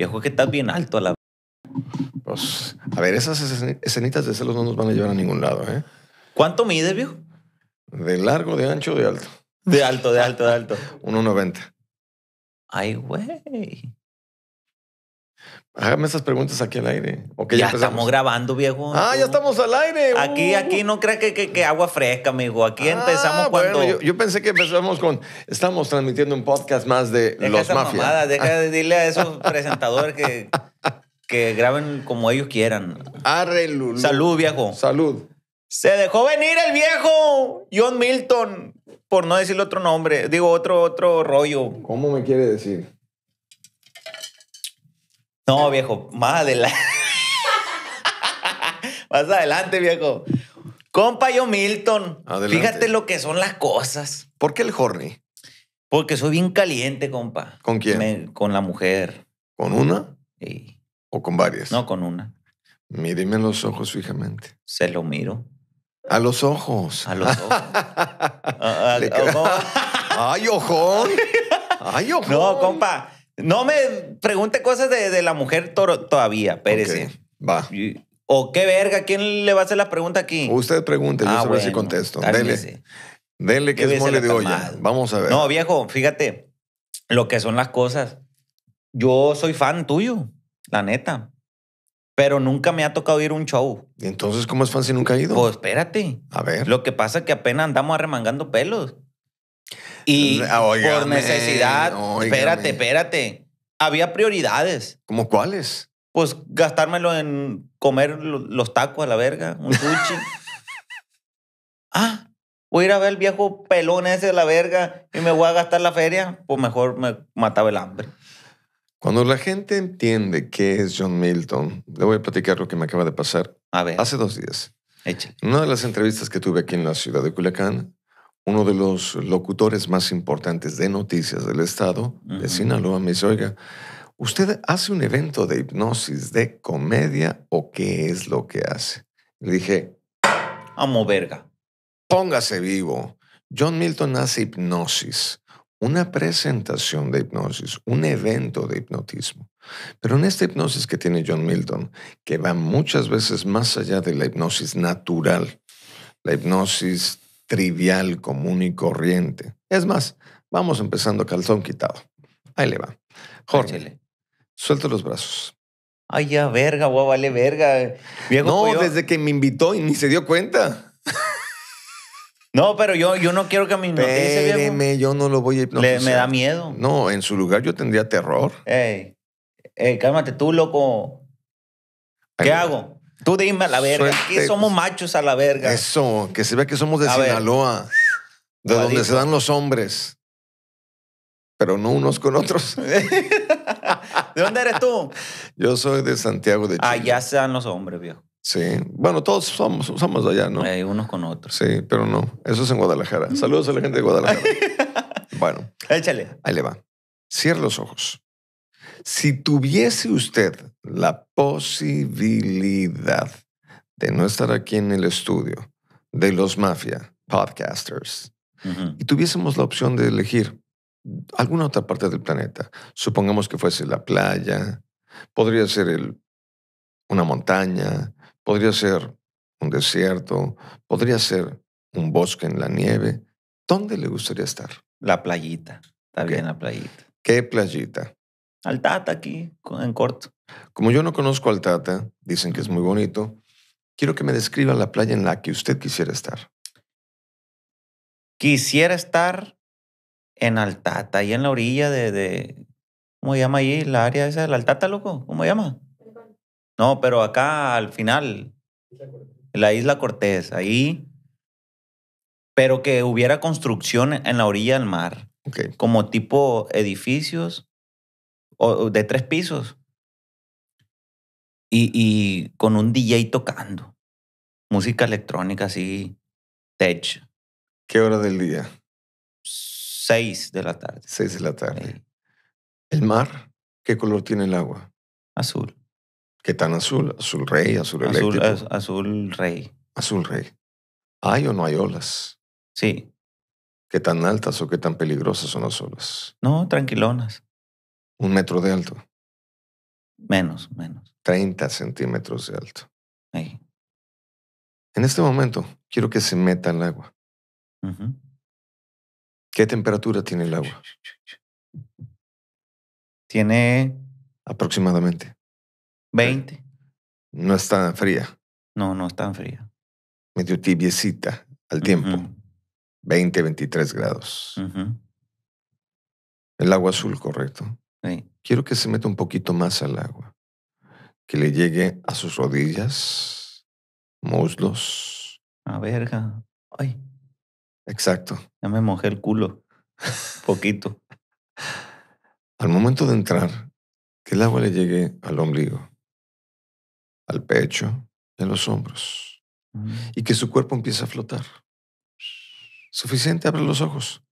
Viejo, es que estás bien alto a la... Pues, a ver, esas escenitas de celos no nos van a llevar a ningún lado, ¿eh? ¿Cuánto mides, viejo? De largo, de ancho, de alto. De alto, de alto, de alto. 1,90. Ay, güey. Hágame esas preguntas aquí al aire. ya, estamos grabando, viejo. Ah, ya estamos al aire. Aquí, uh. aquí no creas que, agua fresca, amigo. Aquí ah, empezamos cuando. yo, pensé que empezamos con. Estamos transmitiendo un podcast más de los mafias. deja de decirle a esos presentadores que, que graben como ellos quieran. Arre, Salud, viejo. Salud. Se dejó venir el viejo John Milton, por no decirle otro nombre. Digo, otro, otro rollo. ¿Cómo me quiere decir? No, viejo, más adelante. más adelante, viejo. Compa yo Milton, adelante. fíjate lo que son las cosas. ¿Por qué el horny? Porque soy bien caliente, compa. ¿Con quién? con la mujer. ¿Con una? Sí. ¿O con varias? No, con una. Míreme a los ojos fijamente. Se lo miro. A los ojos. A los ojos. Ay, ojón. Ay, ojón. No, compa. No me pregunte cosas de, la mujer todavía, Pérez. va. ¿O qué verga? ¿Quién le va a hacer la pregunta aquí? Usted pregunte, yo ah, si contesto. Dele. Dele que es mole de olla. Vamos a ver. No, viejo, fíjate lo que son las cosas. Yo soy fan tuyo, la neta. Pero nunca me ha tocado ir a un show. ¿Y entonces cómo es fan si nunca ha ido? Pues espérate. A ver. Lo que pasa es que apenas andamos arremangando pelos. Y por necesidad, espérate, espérate. Había prioridades. ¿Cómo cuáles? Pues gastármelo en comer los tacos a la verga, un sushi. ah, voy a ir a ver el viejo pelón ese de la verga y me voy a gastar la feria. Pues mejor me mataba el hambre. Cuando la gente entiende qué es John Milton, le voy a platicar lo que me acaba de pasar. Hace dos días. una de las entrevistas que tuve aquí en la ciudad de Culiacán, uno de los locutores más importantes de noticias del estado de Sinaloa me dice, oiga, ¿usted hace un evento de hipnosis, de comedia o qué es lo que hace? Le dije, amo verga. Póngase vivo. John Milton hace hipnosis, una presentación de hipnosis, un evento de hipnotismo. Pero en esta hipnosis que tiene John Milton, que va muchas veces más allá de la hipnosis natural, la hipnosis trivial, común y corriente. Es más, vamos empezando calzón quitado. Ahí le va. Jorge, suelta los brazos. Ay, ya, verga, guau, vale, verga. Eh. no, desde que me invitó y ni se dio cuenta. No, pero yo, yo no quiero que me yo no lo voy a me da miedo. No, en su lugar yo tendría terror. Ey, cálmate tú, loco. ¿Qué hago? Tú dime a la verga. que somos machos a la verga. Eso, que se ve que somos de Sinaloa, de donde se dan los hombres. Pero no unos con otros. ¿De dónde eres tú? Yo soy de Santiago de Chile. Allá se dan los hombres, viejo. Sí. Bueno, todos somos, somos allá, ¿no? Hay eh, unos con otros. Sí, pero no. Eso es en Guadalajara. Saludos a la gente de Guadalajara. bueno. Échale. Ahí le va. Cierra los ojos. Si tuviese usted la posibilidad de no estar aquí en el estudio de los mafia podcasters y tuviésemos la opción de elegir alguna otra parte del planeta, supongamos que fuese la playa, podría ser una montaña, podría ser un desierto, podría ser un bosque en la nieve, ¿dónde le gustaría estar? La playita, está bien la playita. ¿Qué playita? Altata aquí en corto. Como yo no conozco Altata, dicen que es muy bonito, quiero que me describa la playa en la que usted quisiera estar. Quisiera estar en Altata, ahí en la orilla de, ¿cómo se llama ahí? la área esa? ¿La Altata, loco? ¿Cómo se llama? No, pero acá al final, la isla Cortés, ahí, pero que hubiera construcción en la orilla del mar, como tipo edificios o de tres pisos y, con un DJ tocando. Música electrónica así, tech. ¿Qué hora del día? Seis de la tarde. Seis de la tarde. ¿El mar? ¿Qué color tiene el agua? Azul. ¿Qué tan azul? Azul rey, azul, azul azul rey. Azul rey. ¿Hay o no hay olas? Sí. ¿Qué tan altas o qué tan peligrosas son las olas? No, tranquilonas. Un metro de alto. Menos, menos. 30 centímetros de alto. En este momento, quiero que se meta el agua. ¿Qué temperatura tiene el agua? Tiene... Aproximadamente. 20. No está tan fría. No, no está tan fría. Medio tibiecita al tiempo. Veinte, veintitrés 20, 23 grados. El agua azul, correcto. Quiero que se meta un poquito más al agua, que le llegue a sus rodillas, muslos. A ah, verga. Ay. Exacto. Ya me mojé el culo. poquito. Al momento de entrar, que el agua le llegue al ombligo, al pecho a los hombros. Mm. Y que su cuerpo empiece a flotar. Suficiente, abre los ojos.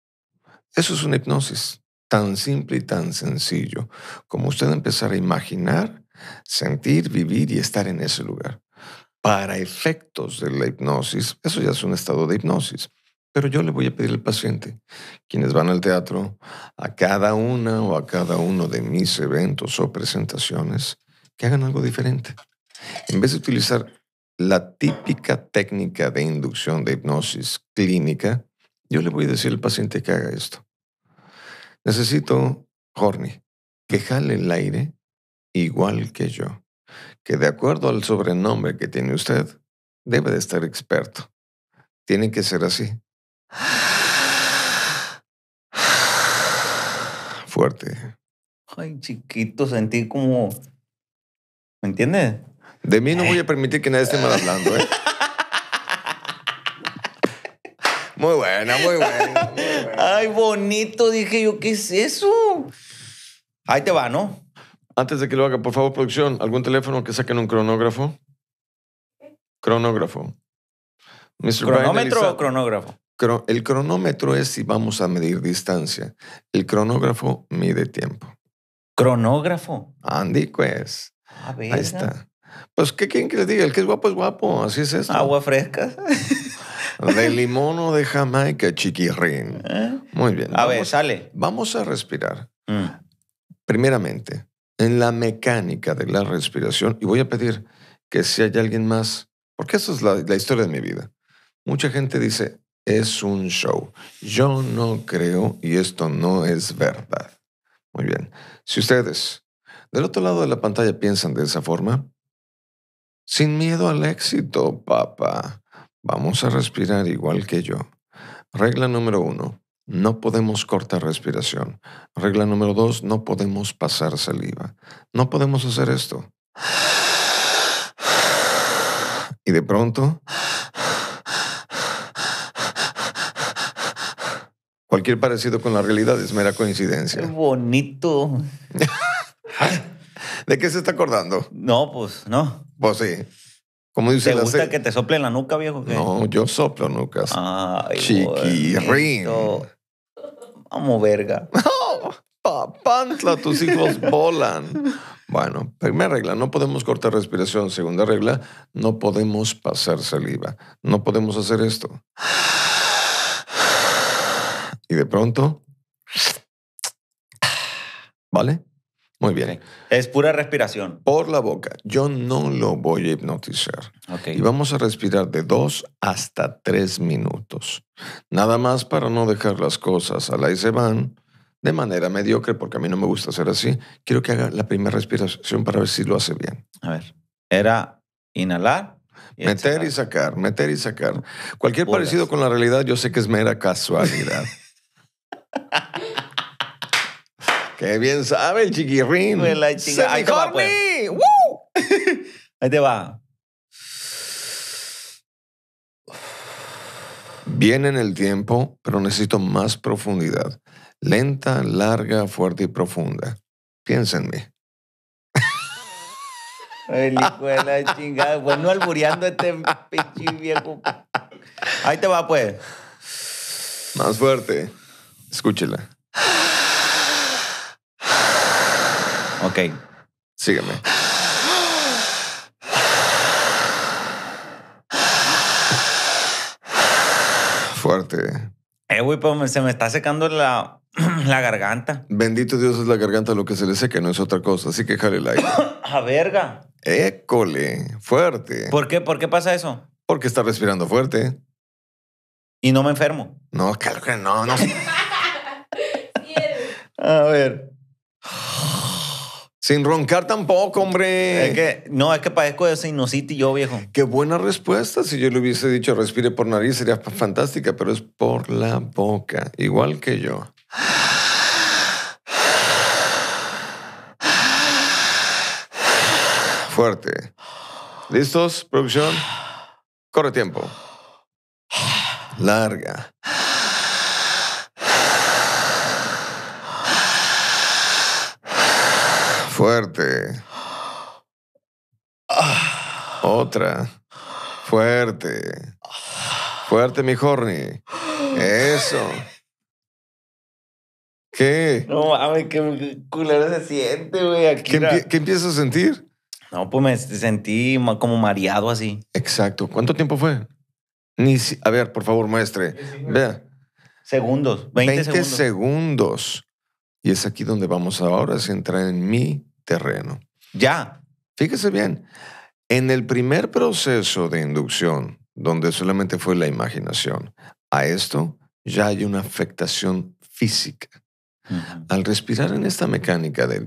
Eso es una hipnosis tan simple y tan sencillo como usted empezar a imaginar, sentir, vivir y estar en ese lugar. Para efectos de la hipnosis, eso ya es un estado de hipnosis. Pero yo le voy a pedir al paciente, quienes van al teatro, a cada una o a cada uno de mis eventos o presentaciones, que hagan algo diferente. En vez de utilizar la típica técnica de inducción de hipnosis clínica, yo le voy a decir al paciente que haga esto. Necesito, Horny, que jale el aire igual que yo, que de acuerdo al sobrenombre que tiene usted, debe de estar experto. Tiene que ser así. Fuerte. Ay, chiquito, sentí como... ¿Me entiendes? De mí no eh. voy a permitir que nadie esté mal hablando, ¿eh? Muy buena, muy buena. Ay, bonito, dije yo, ¿qué es eso? Ahí te va, ¿no? Antes de que lo haga, por favor, producción, algún teléfono que saquen un cronógrafo. Cronógrafo. ¿Cronómetro o cronógrafo? El cronómetro es si vamos a medir distancia. El cronógrafo mide tiempo. ¿Cronógrafo? Andy, pues. Ah, Ahí está. Pues, ¿qué quieren que les diga? El que es guapo es guapo. Así es eso. Agua fresca. De limón de Jamaica, chiquirrín. ¿Eh? Muy bien. A ver, sale. Vamos a respirar. Mm. Primeramente, en la mecánica de la respiración, y voy a pedir que si hay alguien más, porque eso es la, la historia de mi vida. Mucha gente dice, es un show. Yo no creo y esto no es verdad. Muy bien. Si ustedes del otro lado de la pantalla piensan de esa forma, sin miedo al éxito, papá. Vamos a respirar igual que yo. Regla número uno, no podemos cortar respiración. Regla número dos, no podemos pasar saliva. No podemos hacer esto. Y de pronto, cualquier parecido con la realidad es mera coincidencia. Qué bonito. ¿De qué se está acordando? No, pues no. Pues sí. ¿Cómo dice ¿Te gusta que te sople la nuca, viejo? No, yo soplo nucas. Ay, Chiquirrín. Vamos, verga. papantla, tus hijos volan. Bueno, primera regla, no podemos cortar respiración. Segunda regla, no podemos pasar saliva. No podemos hacer esto. Y de pronto, ¿vale? Muy bien. Es pura respiración. Por la boca. Yo no lo voy a hipnotizar. Y vamos a respirar de dos hasta tres minutos. Nada más para no dejar las cosas a la y se van de manera mediocre, porque a mí no me gusta hacer así. Quiero que haga la primera respiración para ver si lo hace bien. A ver. Era inhalar. meter y sacar, meter y sacar. Cualquier parecido con la realidad, yo sé que es mera casualidad. Qué bien sabe el chiquirrín. Pues la ahí, te va, pues. ahí te va. Viene en el tiempo, pero necesito más profundidad. Lenta, larga, fuerte y profunda. Piénsenme. en chingada. Bueno, albureando este pichi viejo. Ahí te va, pues. Más fuerte. Escúchela. Ok. Sígueme. Fuerte. Eh, güey, pues se me está secando la, la garganta. Bendito Dios es la garganta lo que se le seque, no es otra cosa. Así que jale like. A verga. École, fuerte. ¿Por qué? ¿Por qué pasa eso? Porque está respirando fuerte. Y no me enfermo. No, claro que no, no. A ver. Sin roncar tampoco, hombre. Es que, no, es que padezco de sinusitis yo, viejo. Qué buena respuesta. Si yo le hubiese dicho respire por nariz sería fantástica, pero es por la boca, igual que yo. Fuerte. ¿Listos, producción? Corre tiempo. Larga. Fuerte. Otra. Fuerte. Fuerte, mi horny. Eso. ¿Qué? No mames, qué culero se siente, güey. ¿Qué, empiezas a sentir? No, pues me sentí como mareado así. Exacto. ¿Cuánto tiempo fue? Ni A ver, por favor, maestre. Vea. Segundos, 20, 20 segundos. segundos. Y es aquí donde vamos ahora, se entrar en mí terreno. Ya, fíjese bien, en el primer proceso de inducción, donde solamente fue la imaginación, a esto ya hay una afectación física. Al respirar en esta mecánica de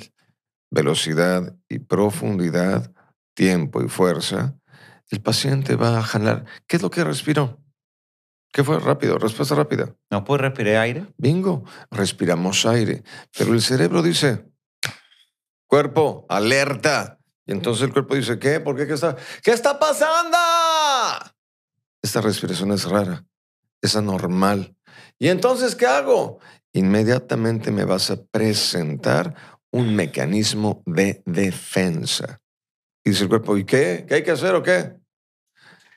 velocidad y profundidad, tiempo y fuerza, el paciente va a jalar. ¿Qué es lo que respiró? ¿Qué fue? Rápido, respuesta rápida. ¿No pues respirar aire? Bingo, respiramos aire. Pero el cerebro dice, Cuerpo, alerta. Y entonces el cuerpo dice, ¿qué? ¿Por qué? ¿Qué está, ¿Qué está pasando? Esta respiración es rara, es anormal. ¿Y entonces qué hago? Inmediatamente me vas a presentar un mecanismo de defensa. Y dice el cuerpo, ¿y qué? ¿Qué hay que hacer o qué?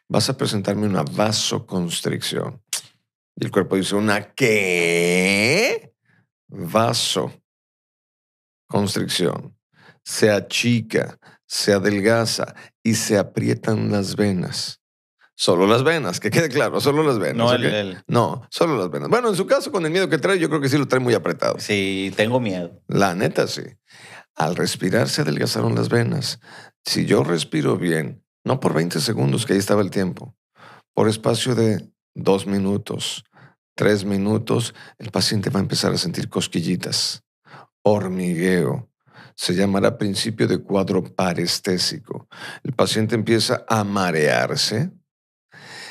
Vas a presentarme una vasoconstricción. Y el cuerpo dice, ¿una qué? Vaso. Constricción se achica, se adelgaza y se aprietan las venas. Solo las venas, que quede claro, solo las venas. No, no, solo las venas. Bueno, en su caso, con el miedo que trae, yo creo que sí lo trae muy apretado. Sí, tengo miedo. La neta, sí. Al respirar se adelgazaron las venas. Si yo respiro bien, no por 20 segundos, que ahí estaba el tiempo, por espacio de dos minutos, tres minutos, el paciente va a empezar a sentir cosquillitas, hormigueo, se llamará principio de cuadro parestésico. El paciente empieza a marearse,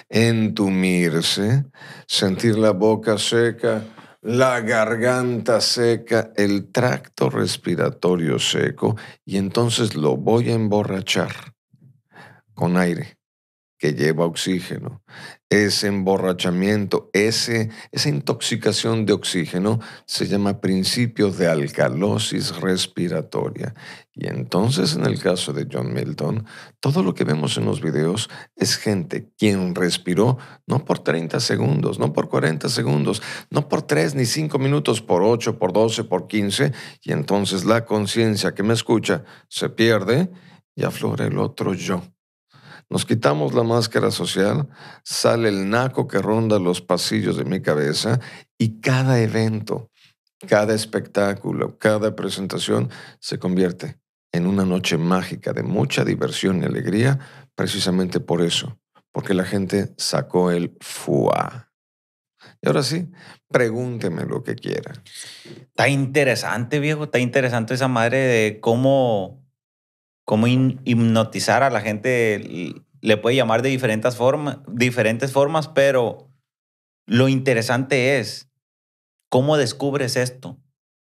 entumirse, sentir la boca seca, la garganta seca, el tracto respiratorio seco y entonces lo voy a emborrachar con aire que lleva oxígeno ese emborrachamiento, ese, esa intoxicación de oxígeno, se llama principio de alcalosis respiratoria. Y entonces en el caso de John Milton, todo lo que vemos en los videos es gente quien respiró no por 30 segundos, no por 40 segundos, no por 3 ni 5 minutos, por 8, por 12, por 15, y entonces la conciencia que me escucha se pierde y aflora el otro yo nos quitamos la máscara social, sale el naco que ronda los pasillos de mi cabeza y cada evento, cada espectáculo, cada presentación se convierte en una noche mágica de mucha diversión y alegría precisamente por eso, porque la gente sacó el fuá. Y ahora sí, pregúnteme lo que quiera. Está interesante, viejo, está interesante esa madre de cómo cómo hipnotizar a la gente le puede llamar de diferentes, formas, diferentes formas, pero lo interesante es cómo descubres esto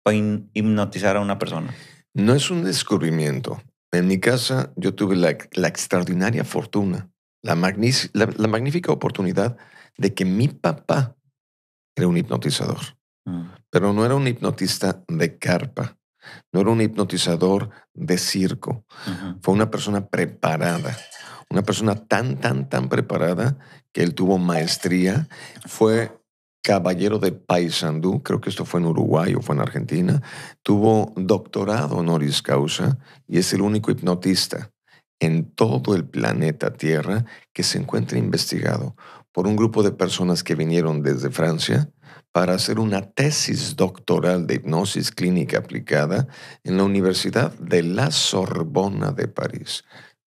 para hipnotizar a una persona. No es un descubrimiento. En mi casa yo tuve la, extraordinaria fortuna, la, magnífica oportunidad de que mi papá era un hipnotizador, mm. pero no era un hipnotista de carpa no era un hipnotizador de circo. Fue una persona preparada. Una persona tan, tan, tan preparada que él tuvo maestría. Fue caballero de Paysandú, creo que esto fue en Uruguay o fue en Argentina. Tuvo doctorado honoris causa y es el único hipnotista en todo el planeta Tierra que se encuentra investigado por un grupo de personas que vinieron desde Francia para hacer una tesis doctoral de hipnosis clínica aplicada en la Universidad de la Sorbona de París.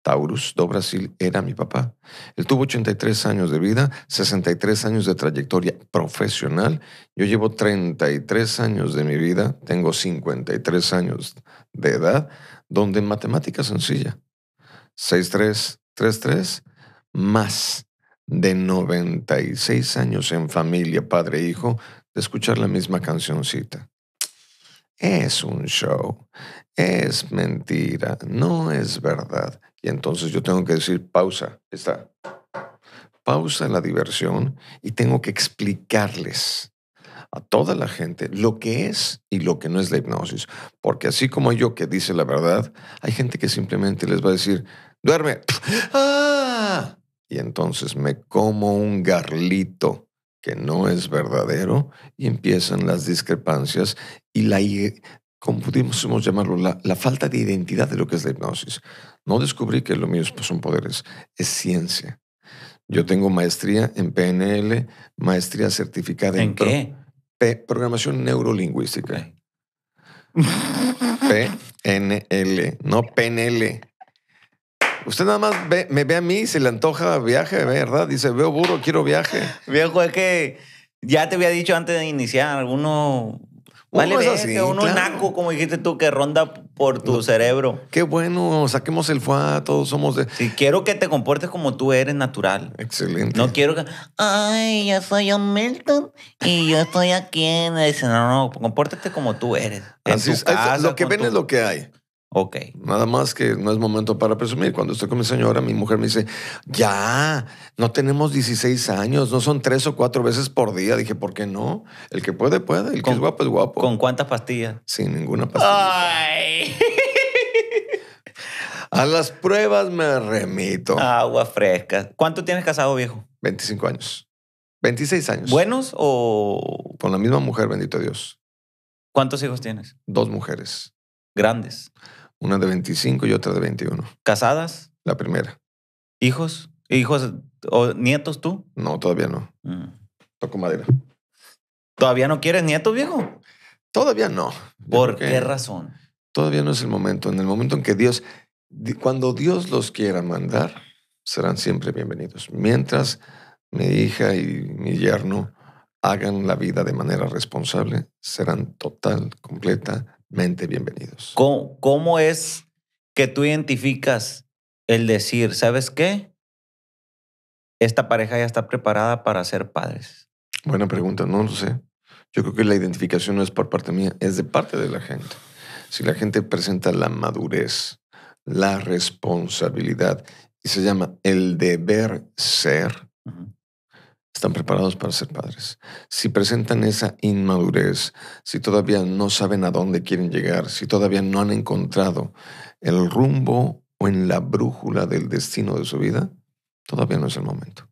Taurus do Brasil era mi papá. Él tuvo 83 años de vida, 63 años de trayectoria profesional. Yo llevo 33 años de mi vida, tengo 53 años de edad, donde en matemática sencilla, 6-3, 3-3, más de 96 años en familia, padre e hijo, de escuchar la misma cancioncita. Es un show, es mentira, no es verdad. Y entonces yo tengo que decir, pausa, está. Pausa la diversión y tengo que explicarles a toda la gente lo que es y lo que no es la hipnosis. Porque así como yo que dice la verdad, hay gente que simplemente les va a decir, duerme. ¡Ah! y entonces me como un garlito que no es verdadero y empiezan las discrepancias y la, como llamarlo, la, falta de identidad de lo que es la hipnosis. No descubrí que lo mío son pues, poderes, es ciencia. Yo tengo maestría en PNL, maestría certificada en... qué? programación neurolingüística. PNL, no PNL. Usted nada más ve, me ve a mí, se le antoja viaje, ¿verdad? Dice, veo burro, quiero viaje. Viejo, es que ya te había dicho antes de iniciar, uno Vale, es así, uno naco, como dijiste tú, que ronda por tu cerebro. Qué bueno, saquemos el fuá, todos somos de... Sí, quiero que te comportes como tú eres natural. Excelente. No quiero que, ay, yo soy un Milton y yo estoy aquí en el... No, no, compórtate como tú eres. Así es, lo que ven es lo que hay. Ok. Nada más que no es momento para presumir. Cuando estoy con mi señora, mi mujer me dice, ya, no tenemos 16 años, no son tres o cuatro veces por día. Dije, ¿por qué no? El que puede, puede. El que es guapo, es guapo. ¿Con cuántas pastillas? Sin ninguna pastilla. A las pruebas me remito. Agua fresca. ¿Cuánto tienes casado, viejo? 25 años. 26 años. ¿Buenos o...? Con la misma mujer, bendito Dios. ¿Cuántos hijos tienes? Dos mujeres. Grandes. Una de 25 y otra de 21. ¿Casadas? La primera. ¿Hijos? ¿Hijos o nietos tú? No, todavía no. Mm. Toco madera. ¿Todavía no quieres nietos, viejo? Todavía no. ¿Por qué razón? Todavía no es el momento. En el momento en que Dios, cuando Dios los quiera mandar, serán siempre bienvenidos. Mientras mi hija y mi yerno hagan la vida de manera responsable, serán total, completa Mente, bienvenidos. ¿Cómo, es que tú identificas el decir, ¿sabes qué? Esta pareja ya está preparada para ser padres. Buena pregunta, no lo sé. Yo creo que la identificación no es por parte mía, es de parte de la gente. Si la gente presenta la madurez, la responsabilidad y se llama el deber ser, están preparados para ser padres. Si presentan esa inmadurez, si todavía no saben a dónde quieren llegar, si todavía no han encontrado el rumbo o en la brújula del destino de su vida, todavía no es el momento.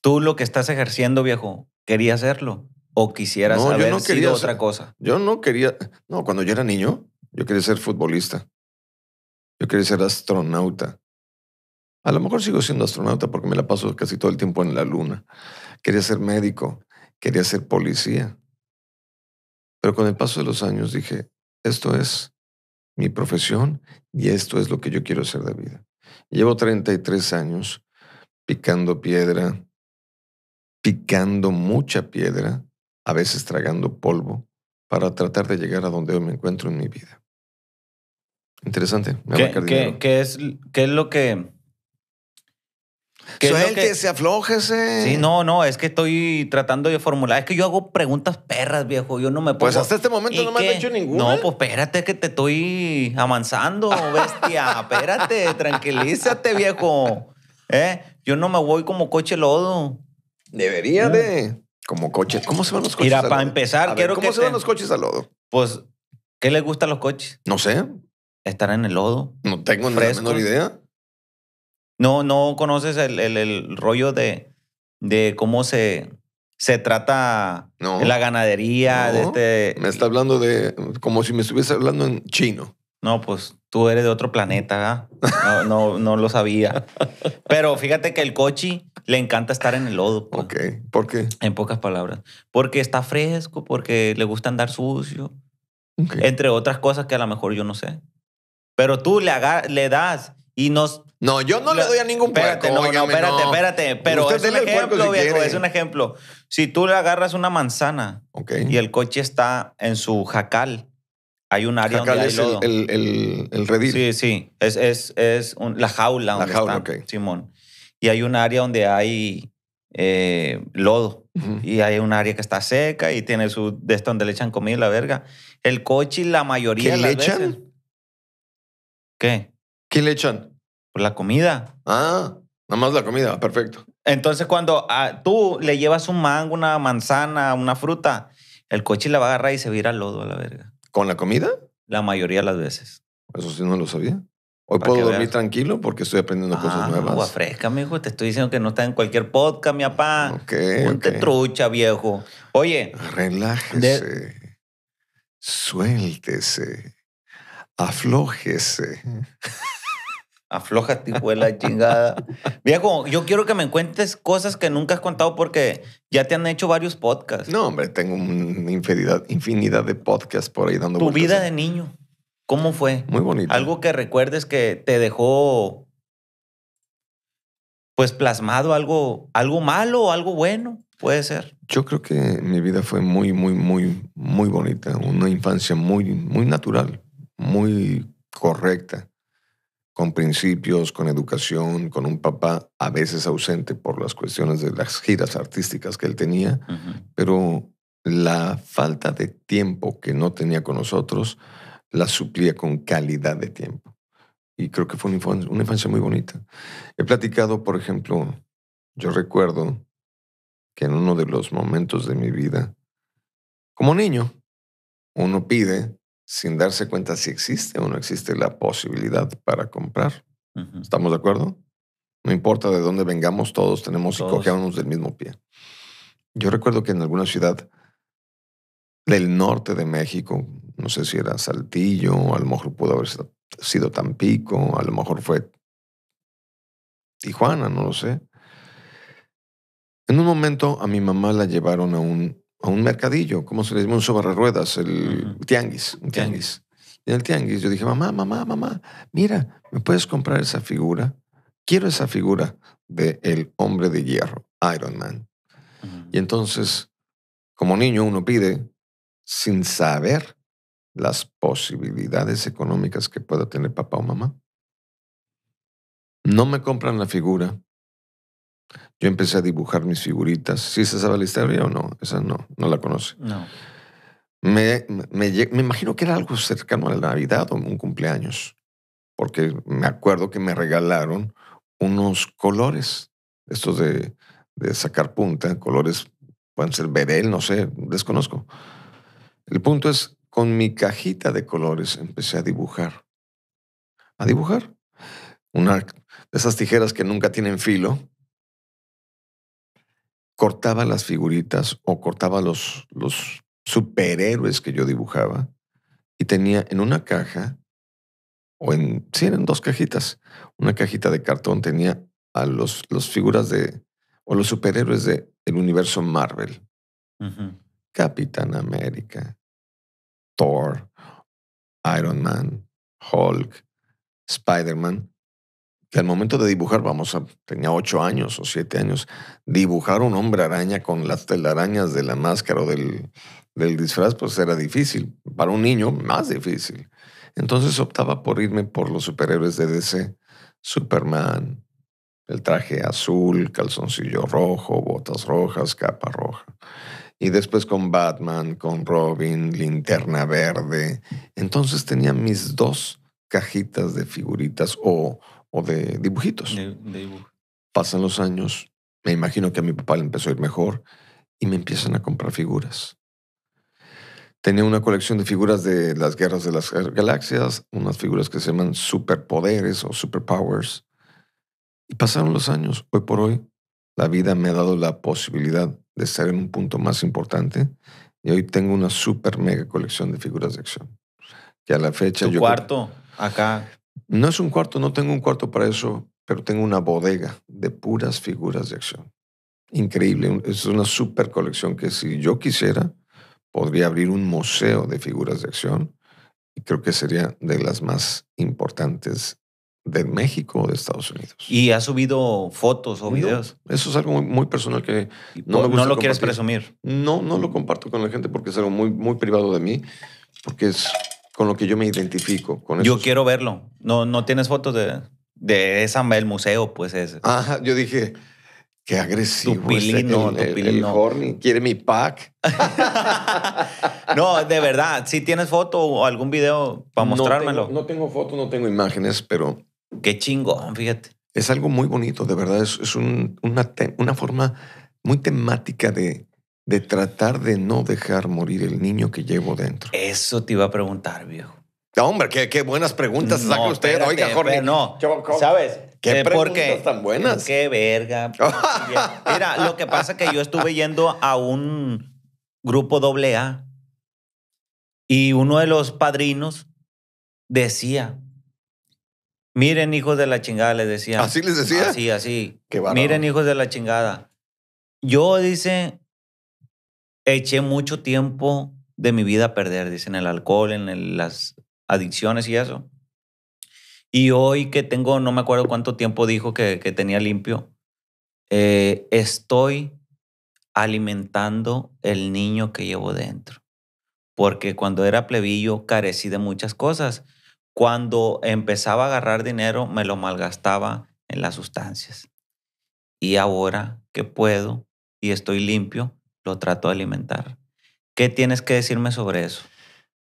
Tú lo que estás ejerciendo, viejo, quería hacerlo o quisieras no, haber otra cosa. Yo no quería, no, cuando yo era niño, yo quería ser futbolista. Yo quería ser astronauta. A lo mejor sigo siendo astronauta porque me la paso casi todo el tiempo en la luna. Quería ser médico, quería ser policía. Pero con el paso de los años dije, esto es mi profesión y esto es lo que yo quiero hacer de vida. Llevo 33 años picando piedra, picando mucha piedra, a veces tragando polvo, para tratar de llegar a donde hoy me encuentro en mi vida. Interesante. es, ¿Qué es lo que Suéltese, que... aflójese. Sí, no, no, es que estoy tratando de formular. Es que yo hago preguntas perras, viejo. Yo no me puedo. Pues hasta este momento no me han hecho ninguna. No, pues espérate, que te estoy avanzando, bestia. espérate, tranquilízate, viejo. ¿Eh? Yo no me voy como coche lodo. Debería mm. de. Como coche. ¿Cómo se van los coches? Mira, para empezar, quiero ¿cómo que. ¿Cómo se van los coches a lodo? Pues, ¿qué les gustan los coches? No sé. Estar en el lodo. No tengo ni la menor idea. No, no conoces el, el, rollo de, de cómo se, se trata la ganadería. este... Me está hablando de como si me estuviese hablando en chino. No, pues tú eres de otro planeta, ¿ah? No, no, lo sabía. Pero fíjate que el cochi le encanta estar en el lodo. Pues. Ok, ¿por qué? En pocas palabras. Porque está fresco, porque le gusta andar sucio, entre otras cosas que a lo mejor yo no sé. Pero tú le, le das y nos. No, yo no le doy a ningún puerco. Espérate, no, espérate, espérate. Pero es un ejemplo, si es un ejemplo. Si tú le agarras una manzana y el coche está en su jacal, hay un área donde hay el, lodo. el, el, redil. Sí, sí. Es, es, es la jaula. La jaula, está, Simón. Y hay un área donde hay eh, lodo. Y hay un área que está seca y tiene su. de esto donde le echan comida y la verga. El coche, la mayoría ¿Qué le echan? ¿Qué? ¿Qué le echan? Por pues la comida. Ah, nada más la comida, perfecto. Entonces, cuando ah, tú le llevas un mango, una manzana, una fruta, el coche la va a agarrar y se vira lodo a la verga. ¿Con la comida? La mayoría de las veces. Eso sí no lo sabía. Hoy puedo dormir tranquilo porque estoy aprendiendo cosas ah, nuevas. Agua fresca, hijo, Te estoy diciendo que no está en cualquier podcast, mi papá. Ok. Ponte trucha, viejo. Oye. Relájese. Suéltese. Aflójese. Afloja, tijuela, chingada. Viejo, yo quiero que me cuentes cosas que nunca has contado porque ya te han hecho varios podcasts. No, hombre, tengo una infinidad, infinidad de podcasts por ahí dando Tu vida de niño, ¿cómo fue? Muy bonito. Algo que recuerdes que te dejó pues plasmado algo, algo malo o algo bueno, puede ser. Yo creo que mi vida fue muy, muy, muy, muy bonita. Una infancia muy, muy natural, muy correcta con principios, con educación, con un papá a veces ausente por las cuestiones de las giras artísticas que él tenía, pero la falta de tiempo que no tenía con nosotros la suplía con calidad de tiempo. Y creo que fue una infancia muy bonita. He platicado, por ejemplo, yo recuerdo que en uno de los momentos de mi vida, como niño, uno pide sin darse cuenta si existe o no existe la posibilidad para comprar. ¿Estamos de acuerdo? No importa de dónde vengamos, todos tenemos que y cogemos del mismo pie. Yo recuerdo que en alguna ciudad del norte de México, no sé si era Saltillo, a lo mejor pudo haber sido Tampico, a lo mejor fue Tijuana, no lo sé. En un momento a mi mamá la llevaron a un a un mercadillo, como se le llama? Un sobre ruedas, el tianguis, un tianguis. En el tianguis yo dije, mamá, mamá, mamá, mira, ¿me puedes comprar esa figura? Quiero esa figura de el hombre de hierro, Iron Man. Y entonces, como niño uno pide, sin saber las posibilidades económicas que pueda tener papá o mamá. No me compran la figura, yo empecé a dibujar mis figuritas. ¿Sí se sabe la historia o no? Esa no, no la conoce. No. Me, imagino que era algo cercano a la Navidad o un cumpleaños, porque me acuerdo que me regalaron unos colores, estos de, de sacar punta, colores pueden ser verel, no sé, desconozco. El punto es, con mi cajita de colores empecé a dibujar. A dibujar. Una de esas tijeras que nunca tienen filo, cortaba las figuritas o cortaba los, los superhéroes que yo dibujaba y tenía en una caja, o en, sí, dos cajitas, una cajita de cartón tenía a los, los figuras de, o los superhéroes del universo Marvel. Capitán América, Thor, Iron Man, Hulk, Spider-Man, que al momento de dibujar, vamos a, tenía ocho años o siete años, dibujar un hombre araña con las telarañas de la máscara o del, del disfraz, pues era difícil. Para un niño, más difícil. Entonces optaba por irme por los superhéroes de DC, Superman, el traje azul, calzoncillo rojo, botas rojas, capa roja. Y después con Batman, con Robin, linterna verde. Entonces tenía mis dos cajitas de figuritas o o de dibujitos. Pasan los años, me imagino que a mi papá le empezó a ir mejor y me empiezan a comprar figuras. Tenía una colección de figuras de las guerras de las galaxias, unas figuras que se llaman superpoderes o superpowers. Y pasaron los años. Hoy por hoy, la vida me ha dado la posibilidad de estar en un punto más importante y hoy tengo una super mega colección de figuras de acción. Que a la fecha... ¿Tu yo cuarto? Acá. No es un cuarto, no tengo un cuarto para eso, pero tengo una bodega de puras figuras de acción. Increíble, es una super colección que si yo quisiera, podría abrir un museo de figuras de acción y creo que sería de las más importantes de México o de Estados Unidos. ¿Y ha subido fotos o videos? Eso es algo muy, personal que no me No lo quieres presumir. No, no lo comparto con la gente porque es algo muy, muy privado de mí, porque es con lo que yo me identifico. Con yo quiero verlo. No, no tienes fotos de, esa, el museo, pues es. yo dije, qué agresivo. el, quiere mi pack. no, de verdad, si tienes foto o algún video para mostrármelo. No tengo, no foto, no tengo imágenes, pero. Qué chingo, fíjate. Es algo muy bonito, de verdad. Es, una forma muy temática de, de tratar de no dejar morir el niño que llevo dentro? Eso te iba a preguntar, viejo. Ah, hombre, qué, buenas preguntas saca usted. Oiga, Jorge. No, ¿sabes? ¿Qué eh, preguntas tan buenas? Qué verga. Mira, lo que pasa es que yo estuve yendo a un grupo AA y uno de los padrinos decía, miren hijos de la chingada, les decía. ¿Así les decía? Así, así. miren hijos de la chingada. Yo, dice, eché mucho tiempo de mi vida a perder, dicen, el alcohol, en las adicciones y eso. Y hoy que tengo, no me acuerdo cuánto tiempo dijo que, tenía limpio, eh, estoy alimentando el niño que llevo dentro. Porque cuando era plebillo carecí de muchas cosas. Cuando empezaba a agarrar dinero, me lo malgastaba en las sustancias. Y ahora que puedo y estoy limpio, lo trato de alimentar. ¿Qué tienes que decirme sobre eso?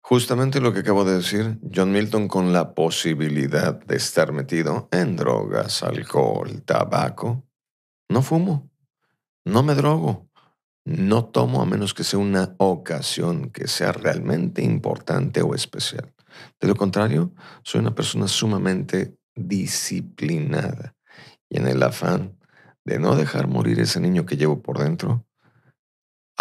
Justamente lo que acabo de decir, John Milton con la posibilidad de estar metido en drogas, alcohol, tabaco. No fumo, no me drogo, no tomo a menos que sea una ocasión que sea realmente importante o especial. De lo contrario, soy una persona sumamente disciplinada y en el afán de no dejar morir ese niño que llevo por dentro,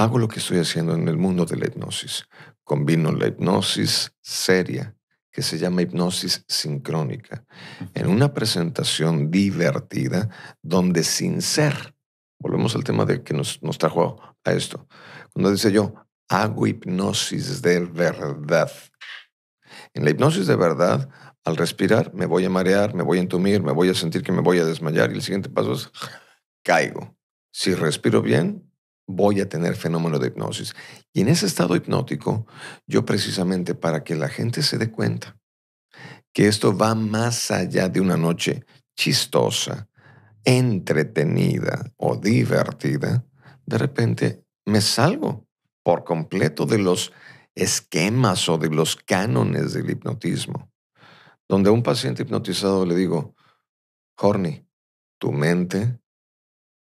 hago lo que estoy haciendo en el mundo de la hipnosis. Combino la hipnosis seria, que se llama hipnosis sincrónica, en una presentación divertida donde sin ser, volvemos al tema de que nos, nos trajo a esto, cuando dice yo, hago hipnosis de verdad. En la hipnosis de verdad, al respirar, me voy a marear, me voy a entumir, me voy a sentir que me voy a desmayar y el siguiente paso es, caigo. Si respiro bien, voy a tener fenómeno de hipnosis. Y en ese estado hipnótico, yo precisamente para que la gente se dé cuenta que esto va más allá de una noche chistosa, entretenida o divertida, de repente me salgo por completo de los esquemas o de los cánones del hipnotismo, donde a un paciente hipnotizado le digo, Horny, tu mente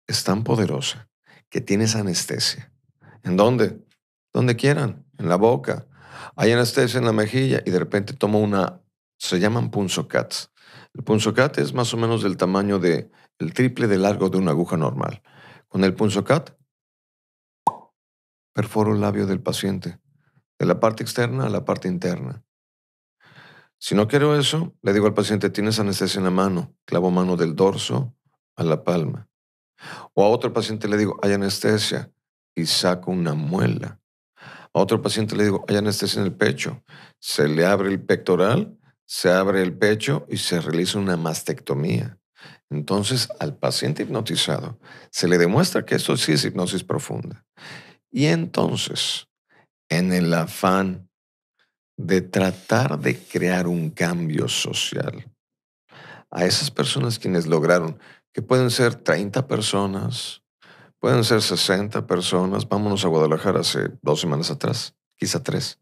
es tan poderosa que tienes anestesia. ¿En dónde? Donde quieran, en la boca. Hay anestesia en la mejilla y de repente tomo una, se llaman punzocats. El punzocat es más o menos del tamaño de el triple de largo de una aguja normal. Con el punzocat perforo el labio del paciente, de la parte externa a la parte interna. Si no quiero eso, le digo al paciente, tienes anestesia en la mano, clavo mano del dorso a la palma. O a otro paciente le digo, hay anestesia y saco una muela. A otro paciente le digo, hay anestesia en el pecho. Se le abre el pectoral, se abre el pecho y se realiza una mastectomía. Entonces, al paciente hipnotizado se le demuestra que esto sí es hipnosis profunda. Y entonces, en el afán de tratar de crear un cambio social, a esas personas quienes lograron pueden ser 30 personas, pueden ser 60 personas. Vámonos a Guadalajara hace dos semanas atrás, quizá tres.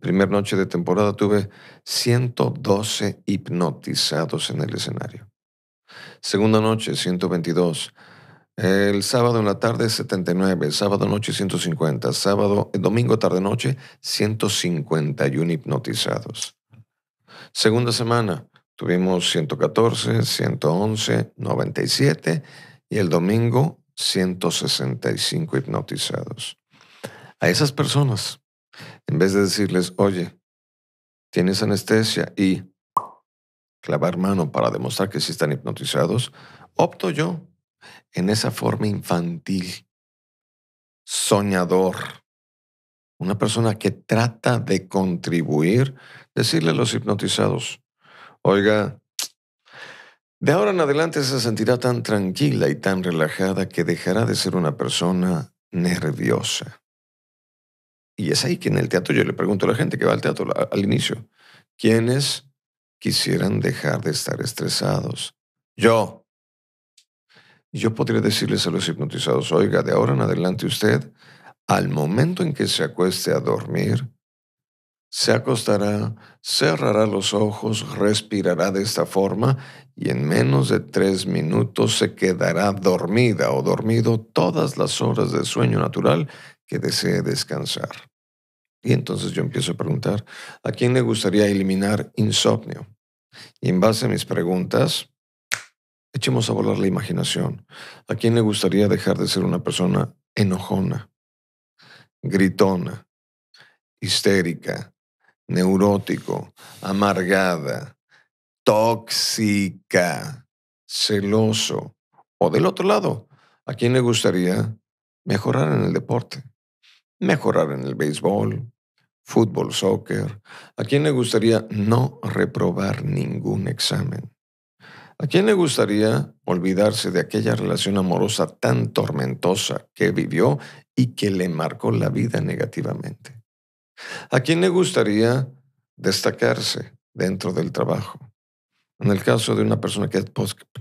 Primer noche de temporada tuve 112 hipnotizados en el escenario. Segunda noche, 122. El sábado en la tarde, 79. sábado noche, 150. Sábado, el domingo tarde noche, 151 hipnotizados. Segunda semana, Tuvimos 114, 111, 97 y el domingo 165 hipnotizados. A esas personas, en vez de decirles, oye, tienes anestesia y clavar mano para demostrar que sí están hipnotizados, opto yo en esa forma infantil, soñador, una persona que trata de contribuir, decirle a los hipnotizados, Oiga, de ahora en adelante se sentirá tan tranquila y tan relajada que dejará de ser una persona nerviosa. Y es ahí que en el teatro yo le pregunto a la gente que va al teatro al inicio, ¿quiénes quisieran dejar de estar estresados? Yo. Yo podría decirles a los hipnotizados, oiga, de ahora en adelante usted, al momento en que se acueste a dormir, se acostará, cerrará los ojos, respirará de esta forma y en menos de tres minutos se quedará dormida o dormido todas las horas de sueño natural que desee descansar. Y entonces yo empiezo a preguntar, ¿a quién le gustaría eliminar insomnio? Y en base a mis preguntas, echemos a volar la imaginación. ¿A quién le gustaría dejar de ser una persona enojona, gritona, histérica, neurótico, amargada, tóxica, celoso. O del otro lado, ¿a quién le gustaría mejorar en el deporte? Mejorar en el béisbol, fútbol, soccer. ¿A quién le gustaría no reprobar ningún examen? ¿A quién le gustaría olvidarse de aquella relación amorosa tan tormentosa que vivió y que le marcó la vida negativamente? ¿A quién le gustaría destacarse dentro del trabajo? En el caso de una persona que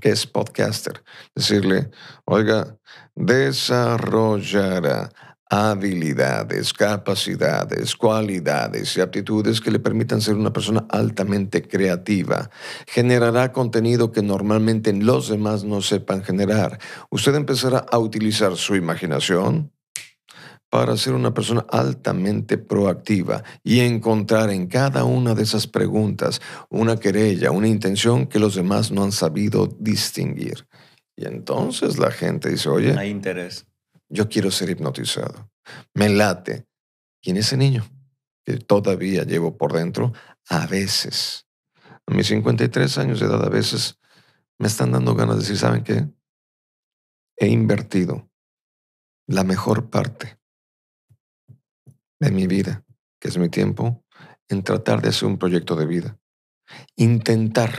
es, podcaster, decirle, oiga, desarrollará habilidades, capacidades, cualidades y aptitudes que le permitan ser una persona altamente creativa. Generará contenido que normalmente los demás no sepan generar. Usted empezará a utilizar su imaginación, para ser una persona altamente proactiva y encontrar en cada una de esas preguntas una querella, una intención que los demás no han sabido distinguir. Y entonces la gente dice, oye, hay interés. Yo quiero ser hipnotizado. Me late. Y es ese niño? Que todavía llevo por dentro a veces. A mis 53 años de edad a veces me están dando ganas de decir, ¿saben qué? He invertido la mejor parte de mi vida, que es mi tiempo, en tratar de hacer un proyecto de vida. Intentar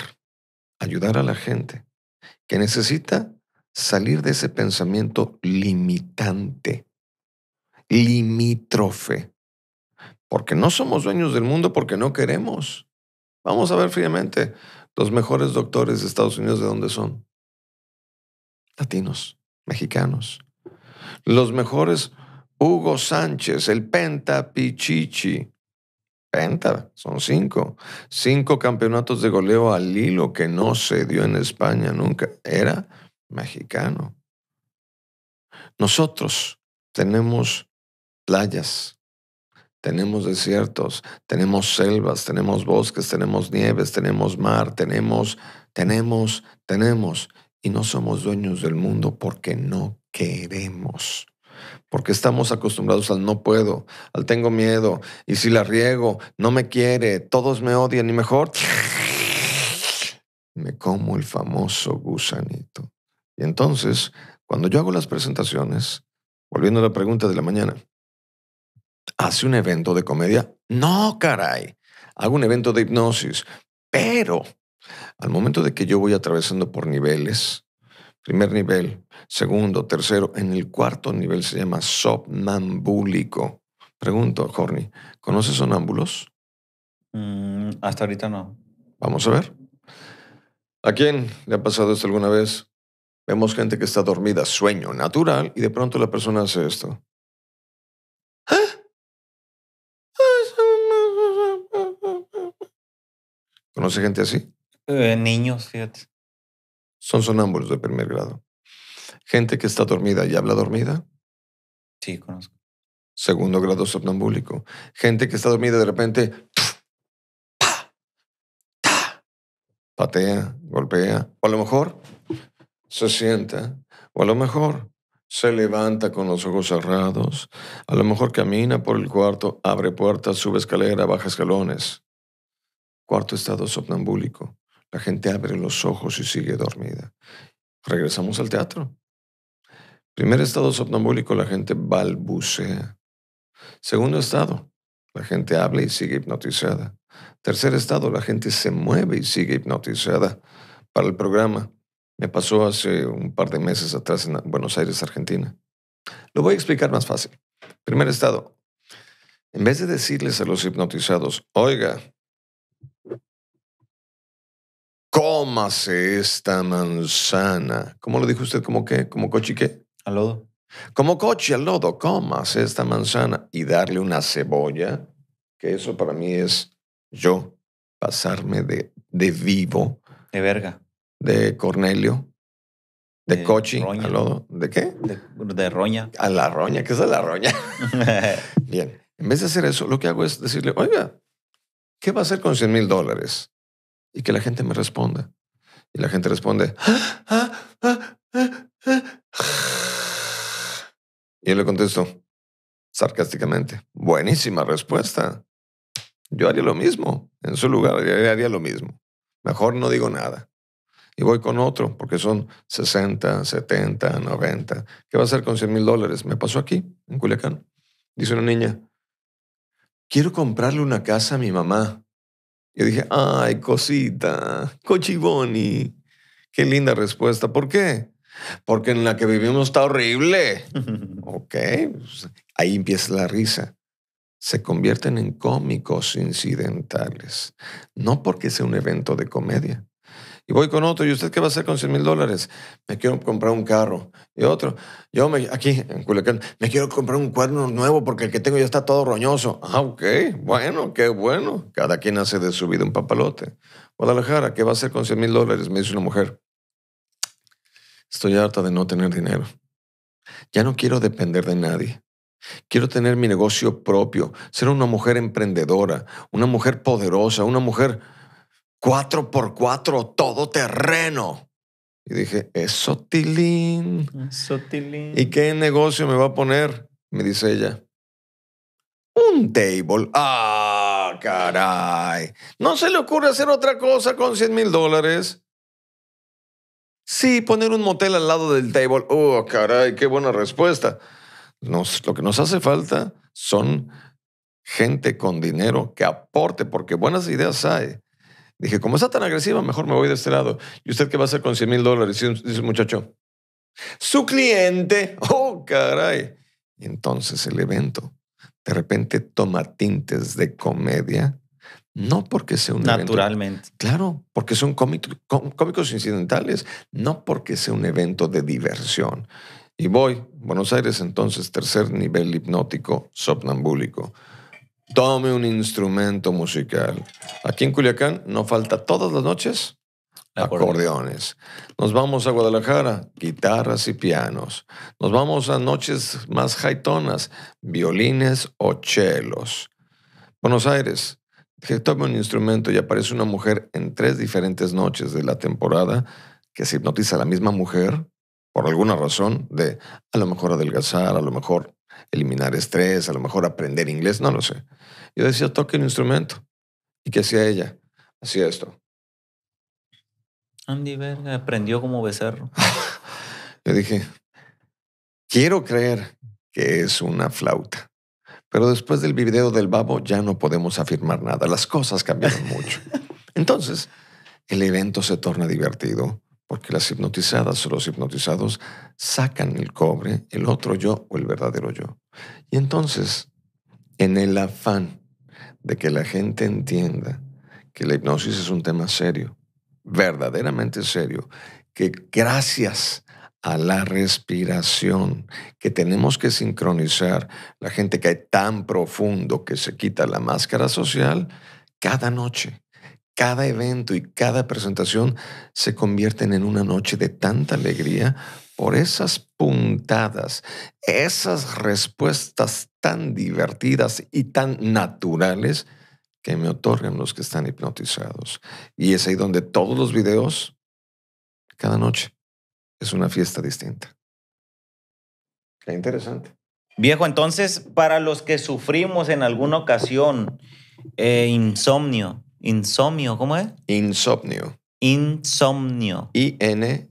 ayudar a la gente que necesita salir de ese pensamiento limitante, limítrofe, porque no somos dueños del mundo porque no queremos. Vamos a ver fríamente, los mejores doctores de Estados Unidos de dónde son? Latinos, mexicanos. Los mejores Hugo Sánchez, el Penta Pichichi. Penta, son cinco. Cinco campeonatos de goleo al hilo que no se dio en España nunca. Era mexicano. Nosotros tenemos playas, tenemos desiertos, tenemos selvas, tenemos bosques, tenemos nieves, tenemos mar, tenemos, tenemos, tenemos. Y no somos dueños del mundo porque no queremos porque estamos acostumbrados al no puedo, al tengo miedo, y si la riego, no me quiere, todos me odian y mejor me como el famoso gusanito. Y entonces, cuando yo hago las presentaciones, volviendo a la pregunta de la mañana, ¿hace un evento de comedia? No, caray, hago un evento de hipnosis, pero al momento de que yo voy atravesando por niveles, Primer nivel, segundo, tercero. En el cuarto nivel se llama somnambúlico. Pregunto, Horny, ¿conoces sonámbulos? Mm, hasta ahorita no. Vamos a ver. ¿A quién le ha pasado esto alguna vez? Vemos gente que está dormida, sueño natural, y de pronto la persona hace esto. ¿Conoce gente así? Eh, niños, fíjate son sonámbulos de primer grado. Gente que está dormida y habla dormida. Sí, conozco. Segundo grado somnambulico. Gente que está dormida de repente patea, golpea, o a lo mejor se sienta, o a lo mejor se levanta con los ojos cerrados, a lo mejor camina por el cuarto, abre puertas, sube escalera, baja escalones. Cuarto estado somnambúlico. La gente abre los ojos y sigue dormida. Regresamos al teatro. Primer estado somnambúlico, la gente balbucea. Segundo estado, la gente habla y sigue hipnotizada. Tercer estado, la gente se mueve y sigue hipnotizada. Para el programa, me pasó hace un par de meses atrás en Buenos Aires, Argentina. Lo voy a explicar más fácil. Primer estado, en vez de decirles a los hipnotizados, oiga, cómase esta manzana. ¿Cómo lo dijo usted? ¿Cómo qué? ¿Cómo coche qué? Al lodo. Como coche al lodo, cómase esta manzana y darle una cebolla, que eso para mí es yo pasarme de, de vivo. De verga. De Cornelio. De, coche cochi al lodo. ¿De qué? De, roña. A la roña, ¿qué es de la roña? Bien. En vez de hacer eso, lo que hago es decirle, oiga, ¿qué va a hacer con 100 mil dólares? y que la gente me responda. Y la gente responde. Ah, ah, ah, y yo le contesto sarcásticamente, buenísima respuesta. Yo haría lo mismo. En su lugar, yo haría lo mismo. Mejor no digo nada. Y voy con otro, porque son 60, 70, 90. ¿Qué va a hacer con 100 mil dólares? Me pasó aquí, en Culiacán. Dice una niña, quiero comprarle una casa a mi mamá. Yo dije, ay, cosita, cochiboni. Qué linda respuesta. ¿Por qué? Porque en la que vivimos está horrible. ok, pues, ahí empieza la risa. Se convierten en cómicos incidentales, no porque sea un evento de comedia, voy con otro. ¿Y usted qué va a hacer con 100 mil dólares? Me quiero comprar un carro. Y otro, yo me, aquí en Culiacán, me quiero comprar un cuerno nuevo porque el que tengo ya está todo roñoso. Ah, ok, bueno, qué bueno. Cada quien hace de su vida un papalote. Guadalajara, ¿qué va a hacer con 100 mil dólares? Me dice una mujer. Estoy harta de no tener dinero. Ya no quiero depender de nadie. Quiero tener mi negocio propio, ser una mujer emprendedora, una mujer poderosa, una mujer por cuatro todo terreno Y dije, es sotilín. ¿Y qué negocio me va a poner? Me dice ella. Un table. Ah, caray. ¿No se le ocurre hacer otra cosa con 100 mil dólares? Sí, poner un motel al lado del table. Oh, caray, qué buena respuesta. Nos, lo que nos hace falta son gente con dinero que aporte, porque buenas ideas hay. Dije, como está tan agresiva, mejor me voy de este lado. ¿Y usted qué va a hacer con 100 mil dólares? Dice el muchacho. Su cliente. Oh, caray. Y entonces el evento de repente toma tintes de comedia. No porque sea un Naturalmente. claro, porque son cómicos, cómicos incidentales. No porque sea un evento de diversión. Y voy, Buenos Aires entonces, tercer nivel hipnótico, somnambúlico tome un instrumento musical. Aquí en Culiacán no falta todas las noches acordeones. Nos vamos a Guadalajara, guitarras y pianos. Nos vamos a noches más jaitonas, violines o chelos. Buenos Aires, que tome un instrumento y aparece una mujer en tres diferentes noches de la temporada que se hipnotiza a la misma mujer por alguna razón de a lo mejor adelgazar, a lo mejor eliminar estrés, a lo mejor aprender inglés, no lo sé. Yo decía, toque un instrumento. ¿Y qué hacía ella? Hacía esto. Andy Verga aprendió como becerro. Le dije, quiero creer que es una flauta. Pero después del video del babo ya no podemos afirmar nada. Las cosas cambiaron mucho. Entonces, el evento se torna divertido porque las hipnotizadas o los hipnotizados sacan el cobre, el otro yo o el verdadero yo. Y entonces, en el afán de que la gente entienda que la hipnosis es un tema serio, verdaderamente serio, que gracias a la respiración, que tenemos que sincronizar la gente cae tan profundo que se quita la máscara social, cada noche, cada evento y cada presentación se convierten en una noche de tanta alegría por esas puntadas, esas respuestas tan divertidas y tan naturales que me otorgan los que están hipnotizados. Y es ahí donde todos los videos, cada noche, es una fiesta distinta. Qué interesante. Viejo, entonces, para los que sufrimos en alguna ocasión eh, insomnio, insomnio, ¿cómo es? Insomnio. Insomnio. I-N-S-O-M-N-I-A.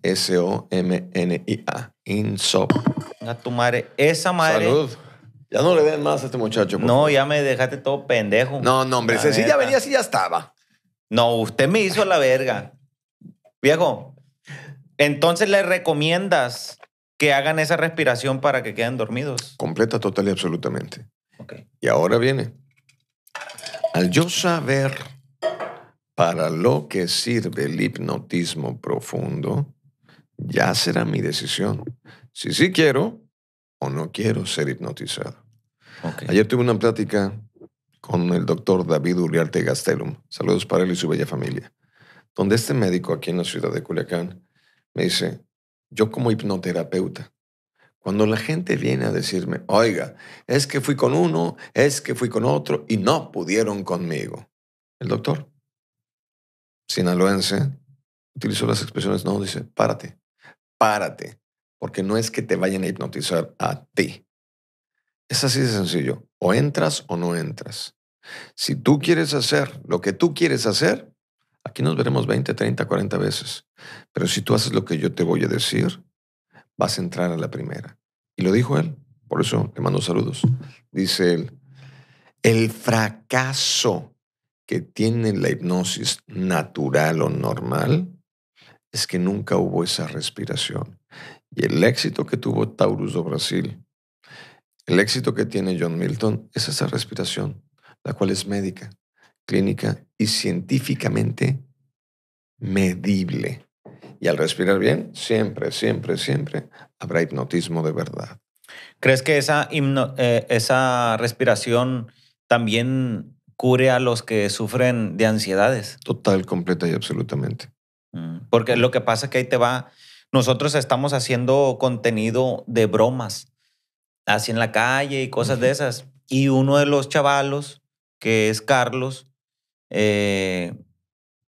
Insomnio. A tu madre. Esa madre. Salud. Ya no le den más a este muchacho. No, ya me dejaste todo pendejo. No, no, hombre. Cecilia ya venía, si ya estaba. No, usted me hizo la verga. Viejo, entonces le recomiendas que hagan esa respiración para que queden dormidos. Completa, total y absolutamente. Y ahora viene. Al yo saber para lo que sirve el hipnotismo profundo, ya será mi decisión. Si sí quiero o no quiero ser hipnotizado. Ayer tuve una plática con el doctor David Uriarte Gastelum. Saludos para él y su bella familia. Donde este médico aquí en la ciudad de Culiacán me dice, yo como hipnoterapeuta, cuando la gente viene a decirme, oiga, es que fui con uno, es que fui con otro y no pudieron conmigo. El doctor, sinaloense utilizó las expresiones, no, dice, párate, párate, porque no es que te vayan a hipnotizar a ti. Es así de sencillo, o entras o no entras. Si tú quieres hacer lo que tú quieres hacer, aquí nos veremos 20, 30, 40 veces, pero si tú haces lo que yo te voy a decir, vas a entrar a la primera. Y lo dijo él, por eso le mando saludos. Dice él, el fracaso que tiene la hipnosis natural o normal es que nunca hubo esa respiración. Y el éxito que tuvo Taurus do Brasil, el éxito que tiene John Milton es esa respiración, la cual es médica, clínica y científicamente medible. Y al respirar bien, siempre, siempre, siempre habrá hipnotismo de verdad. ¿Crees que esa, eh, esa respiración también cure a los que sufren de ansiedades. Total, completa y absolutamente. Mm, porque lo que pasa es que ahí te va, nosotros estamos haciendo contenido de bromas, así en la calle y cosas de esas. Y uno de los chavalos, que es Carlos, eh,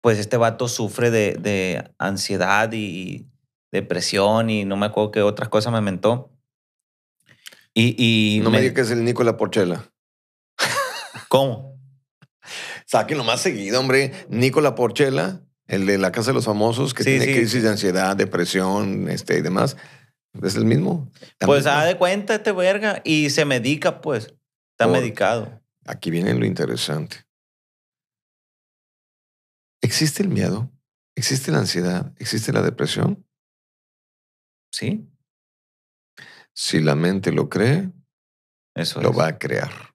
pues este vato sufre de, ansiedad y depresión y no me acuerdo qué otras cosas me mentó. Y, no me, digas que es el Nicola Porchela. ¿Cómo? Sáquenlo más seguido, hombre. Nicola Porchela, el de la Casa de los Famosos, que tiene crisis de ansiedad, depresión este, y demás. Es el mismo. Pues da ah, de cuenta este verga y se medica, pues. Está medicado. Aquí viene lo interesante. ¿Existe el miedo? ¿Existe la ansiedad? ¿Existe la depresión? Sí. Si la mente lo cree, Eso lo va a crear,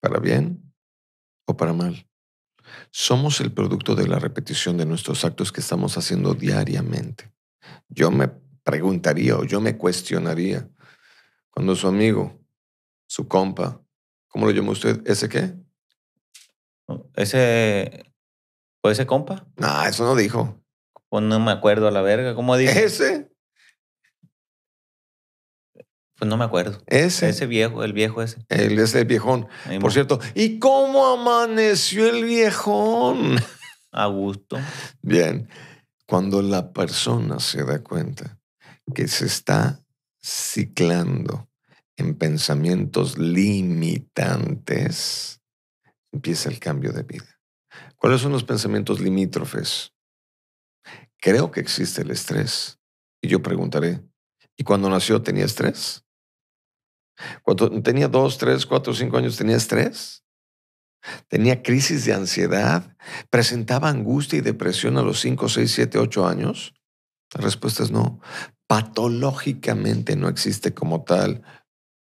para bien o para mal. Somos el producto de la repetición de nuestros actos que estamos haciendo diariamente. Yo me preguntaría o yo me cuestionaría cuando su amigo, su compa, ¿cómo lo llamó usted? ¿Ese qué? Ese. ¿O ese compa? No, nah, eso no dijo. Pues no me acuerdo a la verga. ¿Cómo dijo? Ese. Pues no me acuerdo. Ese. Ese viejo, el viejo ese. Ese viejón, por cierto. ¿Y cómo amaneció el viejón? A gusto. Bien. Cuando la persona se da cuenta que se está ciclando en pensamientos limitantes, empieza el cambio de vida. ¿Cuáles son los pensamientos limítrofes? Creo que existe el estrés. Y yo preguntaré, ¿y cuando nació tenía estrés? Cuando tenía dos, tres, cuatro, cinco años, tenía estrés. Tenía crisis de ansiedad. Presentaba angustia y depresión a los cinco, seis, siete, ocho años. La respuesta es no. Patológicamente no existe como tal,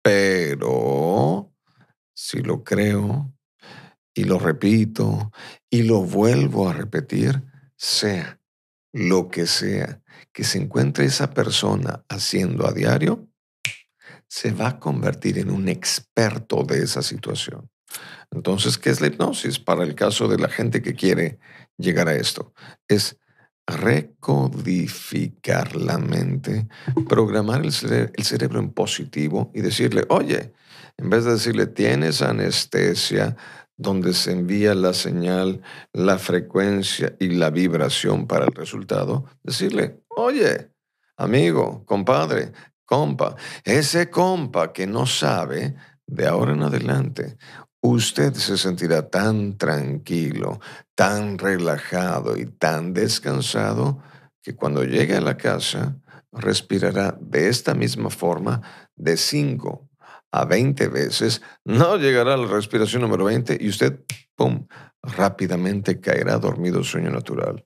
pero si lo creo y lo repito y lo vuelvo a repetir, sea lo que sea que se encuentre esa persona haciendo a diario, se va a convertir en un experto de esa situación. Entonces, ¿qué es la hipnosis? Para el caso de la gente que quiere llegar a esto, es recodificar la mente, programar el, cerebro en positivo y decirle, oye, en vez de decirle, tienes anestesia, donde se envía la señal, la frecuencia y la vibración para el resultado, decirle, oye, amigo, compadre, compa. Ese compa que no sabe, de ahora en adelante, usted se sentirá tan tranquilo, tan relajado y tan descansado que cuando llegue a la casa respirará de esta misma forma de 5 a 20 veces, no llegará a la respiración número 20 y usted, ¡pum!, rápidamente caerá dormido sueño natural.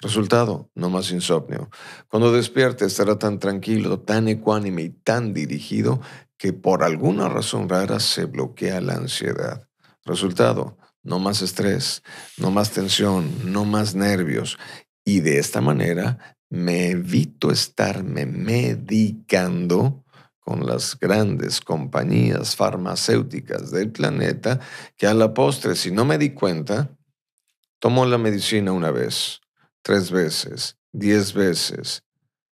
Resultado, no más insomnio. Cuando despierte estará tan tranquilo, tan ecuánime y tan dirigido que por alguna razón rara se bloquea la ansiedad. Resultado, no más estrés, no más tensión, no más nervios. Y de esta manera me evito estarme medicando con las grandes compañías farmacéuticas del planeta que a la postre, si no me di cuenta, tomo la medicina una vez, tres veces, diez veces,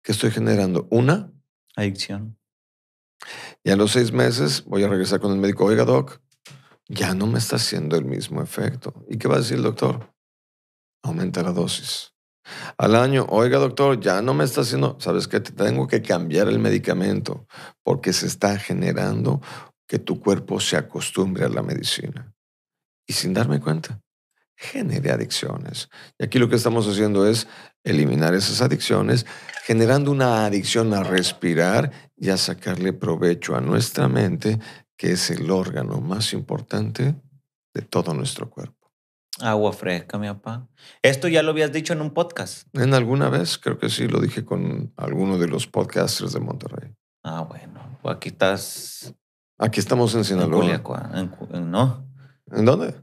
¿qué estoy generando? Una. Adicción. Y a los seis meses voy a regresar con el médico, oiga, doc, ya no me está haciendo el mismo efecto. ¿Y qué va a decir el doctor? Aumenta la dosis. Al año, oiga doctor, ya no me está haciendo, sabes qué? tengo que cambiar el medicamento porque se está generando que tu cuerpo se acostumbre a la medicina. Y sin darme cuenta, de adicciones. Y aquí lo que estamos haciendo es eliminar esas adicciones, generando una adicción a respirar y a sacarle provecho a nuestra mente, que es el órgano más importante de todo nuestro cuerpo. Agua fresca, mi papá. Esto ya lo habías dicho en un podcast. En alguna vez, creo que sí, lo dije con alguno de los podcasters de Monterrey. Ah, bueno. Pues aquí estás. Aquí estamos en Sinaloa. ¿no? ¿En dónde?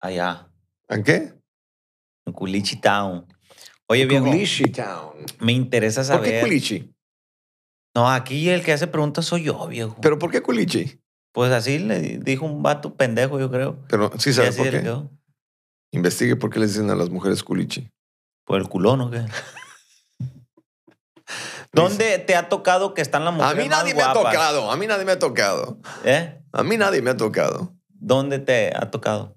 Allá. ¿En qué? En Culichi Town. Oye, viejo. Culichi Town. Me interesa saber. ¿Por qué Culichi? No, aquí el que hace preguntas soy yo, viejo. ¿Pero por qué Culichi? Pues así le dijo un vato pendejo, yo creo. Pero sí sabes por qué. Investigue por qué le dicen a las mujeres culichi. Por el culón o qué. ¿Dónde te ha tocado que están las mujeres? A mí nadie me ha tocado, a mí nadie me ha tocado. ¿Eh? A mí nadie me ha tocado. ¿Dónde te ha tocado?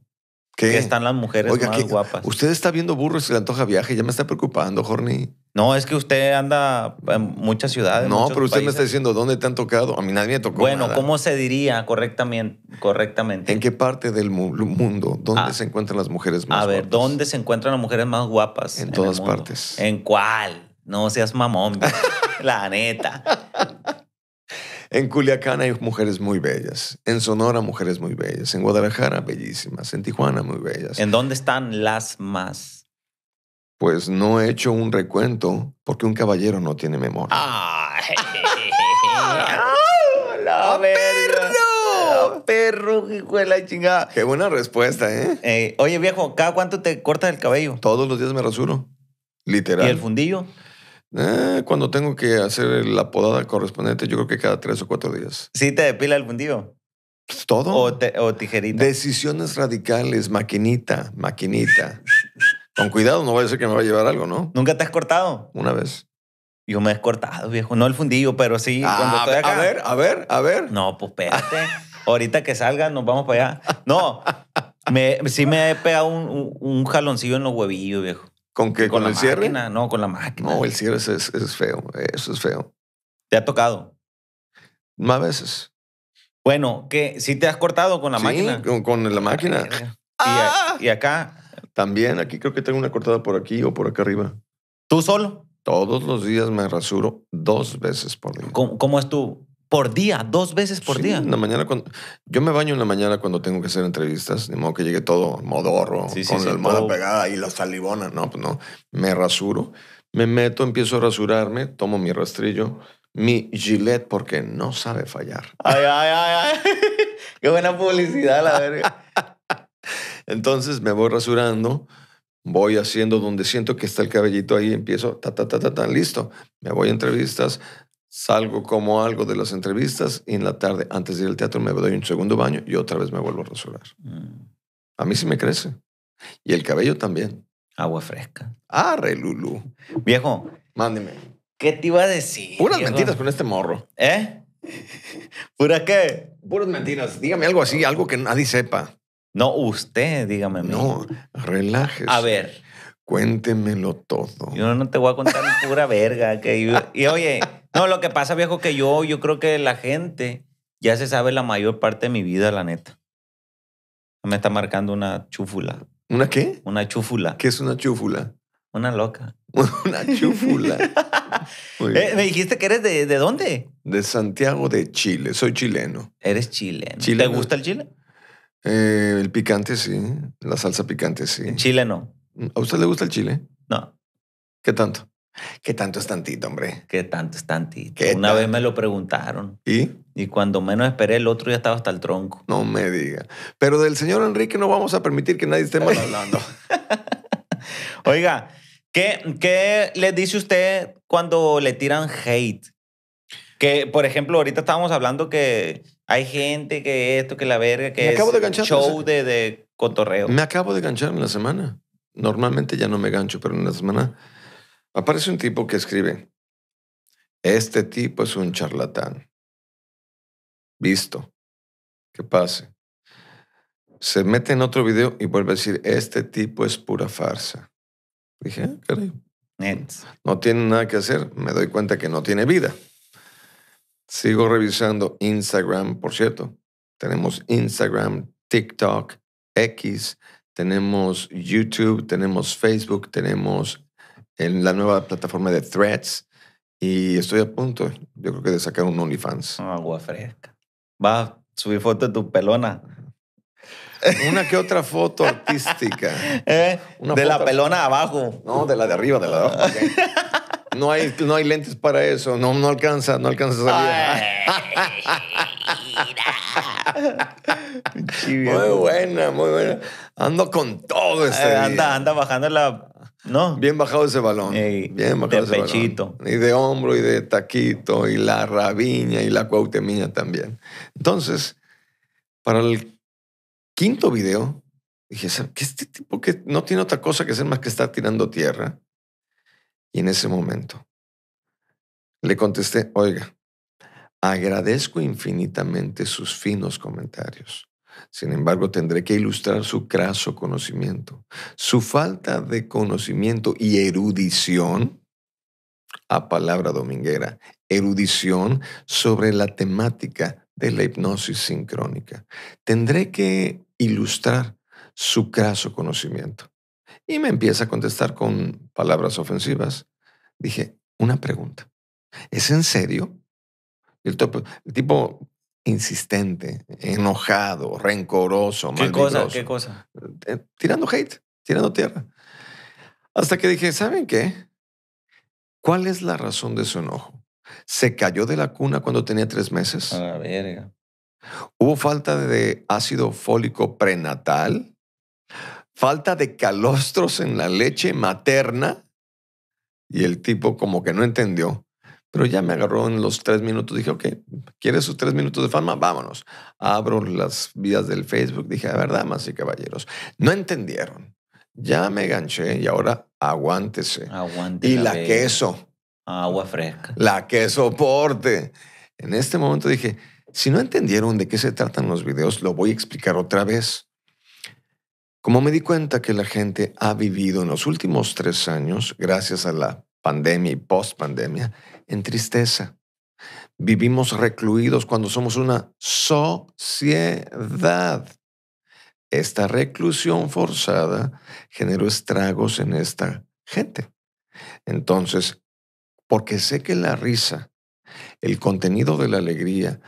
Que están las mujeres más guapas. Usted está viendo burros y le antoja viaje. Ya me está preocupando, Jorni. No, es que usted anda en muchas ciudades. No, pero usted me está diciendo dónde te han tocado. A mí nadie me tocó. Bueno, ¿cómo se diría correctamente? correctamente? ¿En qué parte del mundo? ¿Dónde ah. se encuentran las mujeres más guapas? A ver, ¿dónde se encuentran las mujeres más guapas? en todas partes. ¿En cuál? No seas mamón, la neta. En Culiacán hay mujeres muy bellas. En Sonora, mujeres muy bellas. En Guadalajara, bellísimas. En Tijuana, muy bellas. ¿En dónde están las más? Pues no he hecho un recuento porque un caballero no tiene memoria. ¡Ay! ¡Ah, perro, ¡La perro, hijo de la chingada. Qué buena respuesta, ¿eh? ¿eh? Oye, viejo, ¿cada cuánto te cortas el cabello? Todos los días me rasuro. Literal. ¿Y el fundillo? Eh, cuando tengo que hacer la podada correspondiente, yo creo que cada tres o cuatro días. ¿Sí te depila el fundido? Pues, todo. O, tijerita. Decisiones radicales, maquinita, maquinita. Con cuidado, no vaya a ser que me va a llevar algo, ¿no? ¿Nunca te has cortado? Una vez. Yo me he cortado, viejo. No el fundillo, pero sí. Ah, cuando estoy acá. A ver, a ver, a ver. No, pues espérate. Ahorita que salga nos vamos para allá. No, sí me he pegado un, un jaloncillo en los huevillos, viejo. ¿Con qué? ¿Con, el cierre? No, con la máquina. No, el cierre es, feo. Eso es feo. ¿Te ha tocado? Más veces. Bueno, que si te has cortado con la máquina. Con, con la máquina. ¡Ah! y, acá. También, aquí creo que tengo una cortada por aquí o por acá arriba. ¿Tú solo? Todos los días me rasuro dos veces por día. ¿Cómo, cómo es tu, por día, dos veces por día. En la mañana cuando, yo me baño en la mañana cuando tengo que hacer entrevistas, de modo que llegue todo modorro, con la almohada pegada y la salivona. No, pues no. Me rasuro, me meto, empiezo a rasurarme, tomo mi rastrillo, mi gilet porque no sabe fallar. Ay, ay, ay, Qué buena publicidad, la verga. Entonces me voy rasurando voy haciendo donde siento que está el cabellito ahí, empiezo, ta, ta, ta, ta, ta, listo. Me voy a entrevistas, salgo como algo de las entrevistas y en la tarde, antes de ir al teatro, me doy un segundo baño y otra vez me vuelvo a rasurar. Mm. A mí sí me crece. Y el cabello también. Agua fresca. ah Lulu. Viejo. Mándeme. ¿Qué te iba a decir? Puras mentiras con este morro. ¿Eh? ¿Pura qué? Puras mentiras. Dígame algo así, algo que nadie sepa. No, usted, dígame. No, relájese. A ver. Cuéntemelo todo. Yo no te voy a contar pura verga. Que y oye, no, lo que pasa, viejo, que yo, yo creo que la gente ya se sabe la mayor parte de mi vida, la neta. Me está marcando una chúfula. ¿Una qué? Una chúfula. ¿Qué es una chúfula? Una loca. una chúfula. Eh, me dijiste que eres de, de, dónde? De Santiago de Chile. Soy chileno. Eres chileno. ¿Te gusta el chile? Eh, el picante sí. La salsa picante sí. en chile no. ¿A usted le gusta el chile? No. ¿Qué tanto? ¿Qué tanto es tantito, hombre? ¿Qué tanto es tantito? Una vez me lo preguntaron. ¿Y? Y cuando menos esperé, el otro ya estaba hasta el tronco. No me diga. Pero del señor Enrique no vamos a permitir que nadie esté mal hablando. Oiga, ¿qué, ¿qué le dice usted cuando le tiran hate? Que, por ejemplo, ahorita estábamos hablando que hay gente que esto, que la verga, que es de show de, de cotorreo. Me acabo de ganchar en la semana. Normalmente ya no me gancho, pero en la semana Aparece un tipo que escribe, este tipo es un charlatán. Visto. Que pase. Se mete en otro video y vuelve a decir, este tipo es pura farsa. Dije, ah, No tiene nada que hacer. Me doy cuenta que no tiene vida. Sigo revisando Instagram, por cierto. Tenemos Instagram, TikTok, X, tenemos YouTube, tenemos Facebook, tenemos en la nueva plataforma de Threads y estoy a punto, yo creo que de sacar un OnlyFans. Agua fresca. Va a subir fotos de tu pelona. Una que otra foto artística. ¿Eh? de la pelona abajo. No, de la de arriba, de la de abajo. No hay, no hay lentes para eso. No, no alcanza, no alcanza a salir. muy buena, muy buena. Ando con todo eh, este. anda, anda bajando la ¿No? Bien bajado ese balón. bien bajado ese Y de hombro, y de taquito, y la rabiña, y la cuautemía también. Entonces, para el quinto video, dije, ¿qué este tipo que no tiene otra cosa que hacer más que estar tirando tierra? Y en ese momento le contesté, oiga, agradezco infinitamente sus finos comentarios. Sin embargo, tendré que ilustrar su craso conocimiento. Su falta de conocimiento y erudición, a palabra dominguera, erudición sobre la temática de la hipnosis sincrónica. Tendré que ilustrar su craso conocimiento. Y me empieza a contestar con palabras ofensivas. Dije, una pregunta. ¿Es en serio? El, tipo insistente, enojado, rencoroso. ¿Qué cosa? ¿Qué cosa? Eh, tirando hate, tirando tierra. Hasta que dije, ¿saben qué? ¿Cuál es la razón de su enojo? ¿Se cayó de la cuna cuando tenía tres meses? Ah, ¿Hubo falta de ácido fólico prenatal? ¿Falta de calostros en la leche materna? Y el tipo como que no entendió pero ya me agarró en los tres minutos. Dije, ok, ¿quieres sus tres minutos de fama? Vámonos. Abro las vías del Facebook. Dije, a ver, damas y caballeros, no entendieron. Ya me ganché y ahora aguántese. y la, queso. Agua fresca. La queso porte. En este momento dije, si no entendieron de qué se tratan los videos, lo voy a explicar otra vez. Como me di cuenta que la gente ha vivido en los últimos tres años, gracias a la pandemia y post pandemia, en tristeza. Vivimos recluidos cuando somos una sociedad. Esta reclusión forzada generó estragos en esta gente. Entonces, porque sé que la risa, el contenido de la alegría,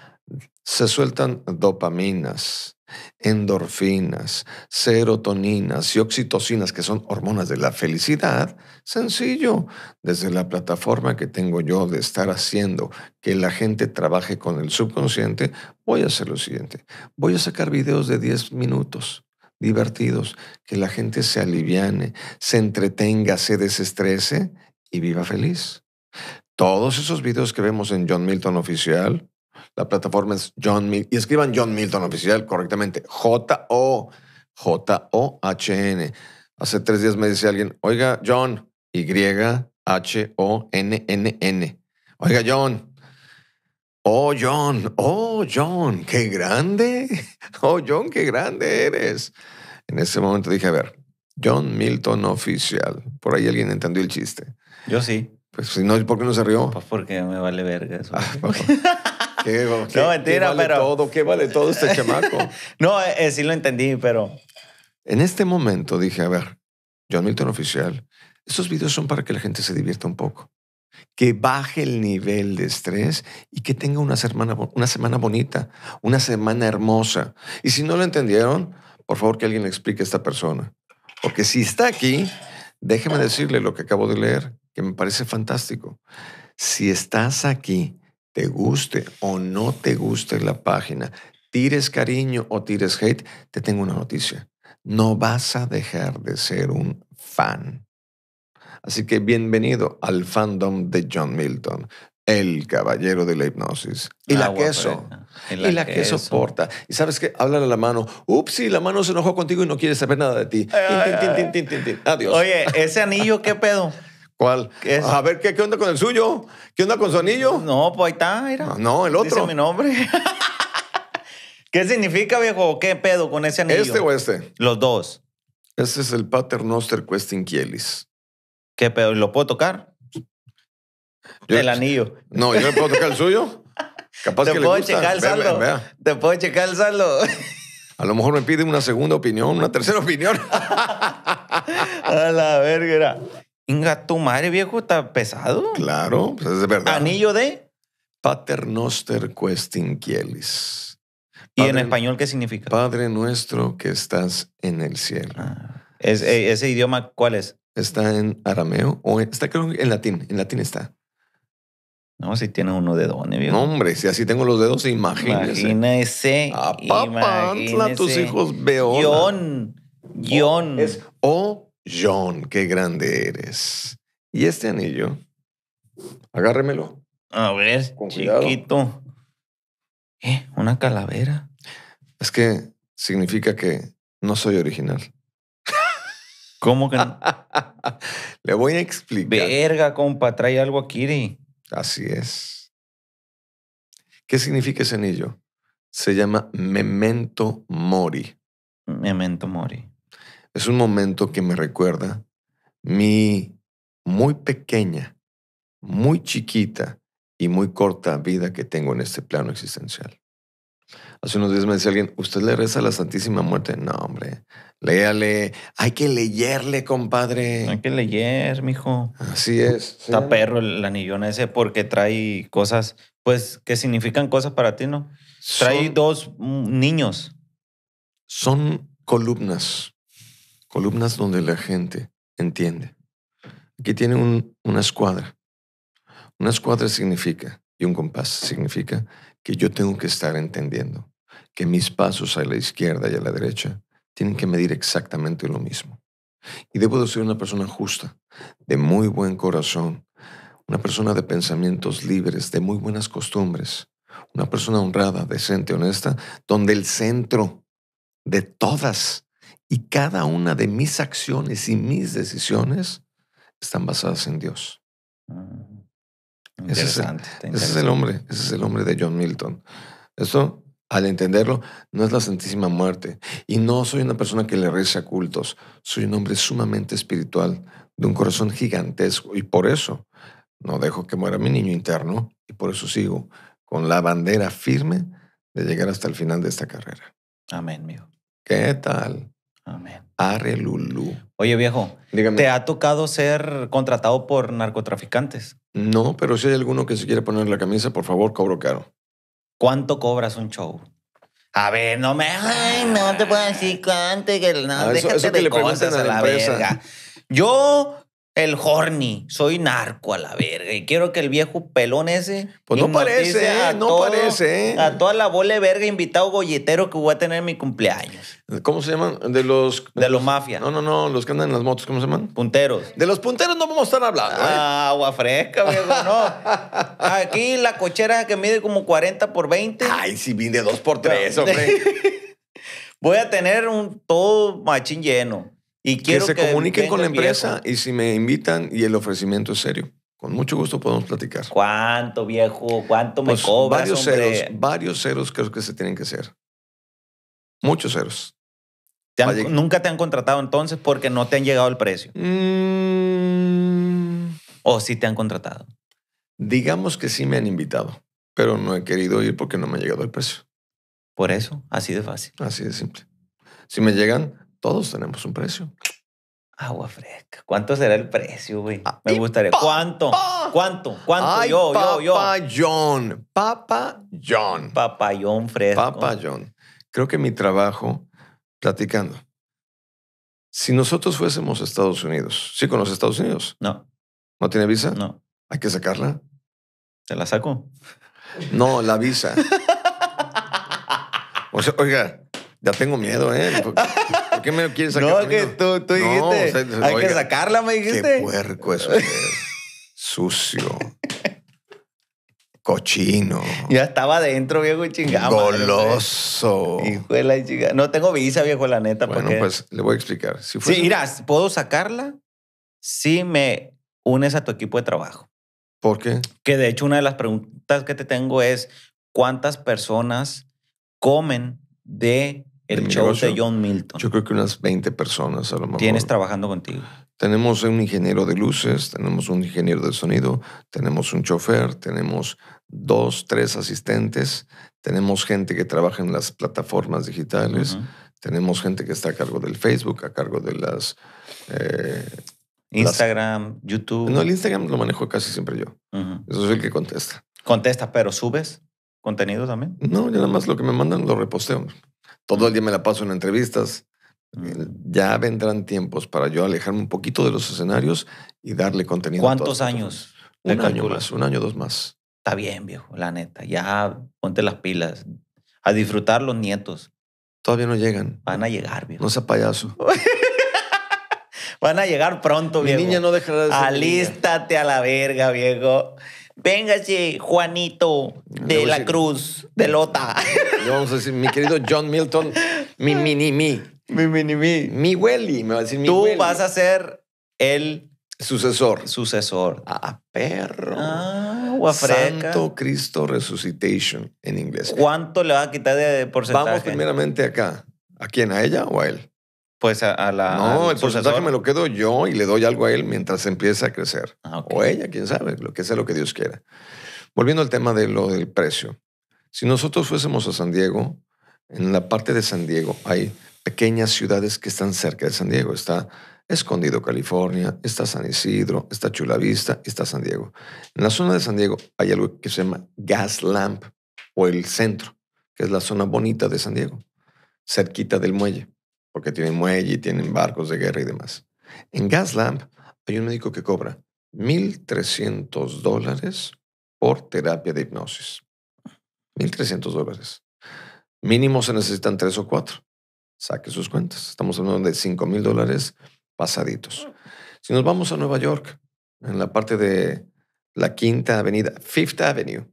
se sueltan dopaminas, endorfinas, serotoninas y oxitocinas, que son hormonas de la felicidad, sencillo, desde la plataforma que tengo yo de estar haciendo que la gente trabaje con el subconsciente, voy a hacer lo siguiente. Voy a sacar videos de 10 minutos divertidos, que la gente se aliviane, se entretenga, se desestrese y viva feliz. Todos esos videos que vemos en John Milton Oficial, la plataforma es John Milton. Y escriban John Milton oficial correctamente. J-O. J-O-H-N. Hace tres días me dice alguien, oiga, John. Y-H-O-N-N-N. -N. Oiga, John. Oh, John. Oh, John. Qué grande. Oh, John, qué grande eres. En ese momento dije, a ver, John Milton oficial. Por ahí alguien entendió el chiste. Yo sí. Pues, no, ¿por qué no se rió? Pues porque me vale verga eso. Ah, pues, no, mentira, pero... Todo, ¿Qué vale todo este chamaco? no, eh, eh, sí lo entendí, pero... En este momento dije, a ver, John Milton Oficial, estos videos son para que la gente se divierta un poco, que baje el nivel de estrés y que tenga una semana, una semana bonita, una semana hermosa. Y si no lo entendieron, por favor que alguien le explique a esta persona. Porque si está aquí, déjeme decirle lo que acabo de leer que me parece fantástico. Si estás aquí, te guste o no te guste la página, tires cariño o tires hate, te tengo una noticia. No vas a dejar de ser un fan. Así que bienvenido al fandom de John Milton, el caballero de la hipnosis. Y la, queso. Y la, queso porta Y sabes que háblale a la mano. y la mano se enojó contigo y no quiere saber nada de ti. Adiós. Oye, ese anillo, ¿qué pedo? ¿Cuál? A ver, ¿qué, ¿qué onda con el suyo? ¿Qué onda con su anillo? No, pues ahí está, mira. Ah, no, el otro. Dice mi nombre. ¿Qué significa, viejo? ¿Qué pedo con ese anillo? ¿Este o este? Los dos. Ese es el Pater Noster Kielis. ¿Qué pedo? ¿Y ¿Lo puedo tocar? el anillo. No, yo le puedo tocar el suyo. Capaz que le checar el saldo. Te puedo checar el saldo. A lo mejor me piden una segunda opinión, una tercera opinión. A la verga. Inga, tu madre, viejo, está pesado. Claro, pues es verdad. Anillo de. Paternoster questinquielis. ¿Y en español qué significa? Padre nuestro que estás en el cielo. Ah, eh, ¿Ese idioma cuál es? Está en arameo o está creo en latín. En latín está. No, si tiene uno de dones, viejo. hombre, si así tengo los dedos, imagínese. Imagínese. A tus hijos, veo Guión. Guión. Es O John, qué grande eres. ¿Y este anillo? Agárremelo. A ver, Con chiquito. ¿Eh? ¿Una calavera? Es que significa que no soy original. ¿Cómo que no? Le voy a explicar. Verga, compa, trae algo a Kiri. Así es. ¿Qué significa ese anillo? Se llama Memento Mori. Memento Mori. Es un momento que me recuerda mi muy pequeña, muy chiquita y muy corta vida que tengo en este plano existencial. Hace unos días me decía alguien, ¿usted le reza a la Santísima Muerte? No, hombre, léale. Hay que leerle, compadre. Hay que leer, mijo. Así es. Está perro el anillón ese porque trae cosas, pues, que significan cosas para ti, ¿no? Trae dos mm, niños. Son columnas columnas donde la gente entiende. Aquí tiene una escuadra. Una escuadra significa, y un compás significa, que yo tengo que estar entendiendo que mis pasos a la izquierda y a la derecha tienen que medir exactamente lo mismo. Y debo de ser una persona justa, de muy buen corazón, una persona de pensamientos libres, de muy buenas costumbres, una persona honrada, decente, honesta, donde el centro de todas y cada una de mis acciones y mis decisiones están basadas en Dios. Mm, interesante, ese, es el, hombre, ese es el hombre de John Milton. Esto, al entenderlo, no es la Santísima Muerte. Y no soy una persona que le reza cultos. Soy un hombre sumamente espiritual, de un corazón gigantesco. Y por eso no dejo que muera mi niño interno. Y por eso sigo con la bandera firme de llegar hasta el final de esta carrera. Amén, mío. ¿Qué tal? Amén. Arre lulu. Oye, viejo, ¿te ha tocado ser contratado por narcotraficantes? No, pero si hay alguno que se quiere poner la camisa, por favor, cobro caro. ¿Cuánto cobras un show? A ver, no me. Ay, no te puedo decir cuánto. no, ah, déjate le a la, la Yo el horny, soy narco a la verga y quiero que el viejo pelón ese. Pues no parece, a no todo, parece. A toda la bola de verga invitado golletero que voy a tener en mi cumpleaños. ¿Cómo se llaman? De los. De, los, mafias. No, no, no, los que andan en las motos, ¿cómo se llaman? Punteros. De los punteros no vamos a estar hablando. ¿eh? Ah, agua fresca, viejo, no. Aquí la cochera que mide como 40 por 20. Ay, si vine 2 por 3, hombre. voy a tener un todo machín lleno que se comuniquen con la empresa y si me invitan y el ofrecimiento es serio. Con mucho gusto podemos platicar. ¿Cuánto, viejo? ¿Cuánto me pues cobras? Varios ceros, varios ceros creo que se tienen que hacer. Muchos ceros. ¿Nunca te han contratado entonces porque no te han llegado el precio? Mm. ¿O sí te han contratado? Digamos que sí me han invitado, pero no he querido ir porque no me ha llegado el precio. Por eso, así de fácil. Así de simple. Si me llegan, todos tenemos un precio. Agua fresca. ¿Cuánto será el precio, güey? Ah, Me gustaría. ¿Cuánto? ¿Cuánto? ¿Cuánto? Yo, yo, yo, yo. Papayón. Papayón. Papayón fresco. Papayón. Creo que mi trabajo, platicando. Si nosotros fuésemos a Estados Unidos, ¿sí con los Estados Unidos? No. ¿No tiene visa? No. ¿Hay que sacarla? ¿Te la saco? No, la visa. o sea, oiga, ya tengo miedo, ¿eh? ¿Por qué me lo quieres sacar? No, que tú, tú dijiste. hay que sacarla, me dijiste. Qué puerco eso es. Sucio. Cochino. Ya estaba adentro, viejo, y chingado. Pues. Goloso. chingada. No tengo visa, viejo, la neta. Bueno, pues le voy a explicar. Si Sí, mira, puedo sacarla si me unes a tu equipo de trabajo. ¿Por qué? Que de hecho una de las preguntas que te tengo es, ¿cuántas personas comen de el show de John Milton. Yo creo que unas 20 personas a lo mejor. ¿Tienes trabajando contigo? Tenemos un ingeniero de luces, tenemos un ingeniero de sonido, tenemos un chofer, tenemos dos, tres asistentes, tenemos gente que trabaja en las plataformas digitales, tenemos gente que está a cargo del Facebook, a cargo de las... Eh, Instagram, YouTube. No, el Instagram lo manejo casi siempre yo. Eso es el que contesta. Contesta, pero subes contenido también. No, yo nada más lo que me mandan lo reposteo. Todo el día me la paso en entrevistas. Eh, mm. Ya vendrán tiempos para yo alejarme un poquito de los escenarios y darle contenido. ¿Cuántos años? Un año más, un año, dos más. Está bien, viejo, la neta. Ya ponte las pilas. A disfrutar los nietos. Todavía no llegan. Van a llegar, viejo. No sea payaso. Van a llegar pronto, viejo. Mi niña no dejará de ser. Alístate a la verga, viejo véngase Juanito de la Cruz, de Lota. vamos a decir, mi querido John Milton, mi mini mi. Mi mini mi. Mi welly, me va a decir mi Tú vas a ser el... Sucesor. Sucesor. A perro. Ah, guafreca. Santo Cristo Resuscitation en inglés. ¿Cuánto le va a quitar de porcentaje? Vamos primeramente acá. ¿A quién? ¿A ella o a él? pues a, la. No, el porcentaje me lo quedo yo y le doy algo a él mientras empieza a crecer. Ah, o ella, quién sabe, lo que sea lo que Dios quiera. Volviendo al tema de lo del precio. Si nosotros fuésemos a San Diego, en la parte de San Diego hay pequeñas ciudades que están cerca de San Diego. Está Escondido, California, está San Isidro, está Chula Vista, está San Diego. En la zona de San Diego hay algo que se llama Gas Lamp o el centro, que es la zona bonita de San Diego, cerquita del muelle porque tienen muelle y tienen barcos de guerra y demás. En Gaslamp hay un médico que cobra 1.300 dólares por terapia de hipnosis. 1.300 dólares. Mínimo se necesitan tres o cuatro. Saque sus cuentas. Estamos hablando de 5.000 dólares pasaditos. Si nos vamos a Nueva York, en la parte de la Quinta Avenida, Fifth Avenue,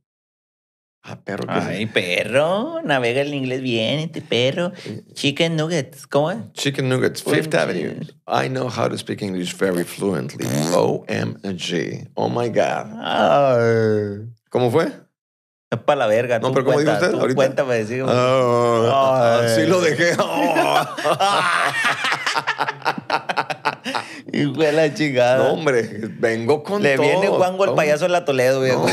Ah, perro. Ay, perro. Navega el inglés bien, este perro. Chicken nuggets. ¿Cómo es? Chicken nuggets, Fifth Avenue. I know how to speak English very fluently. OMG. Oh my God. Ay. ¿Cómo fue? Es para la verga. No, pero ¿cómo cuenta, dijo usted? ahorita? Cuéntame, sí. Ah, sí lo dejé. Y fue la chingada. hombre, vengo con Le viene Juan el payaso en la Toledo, viejo.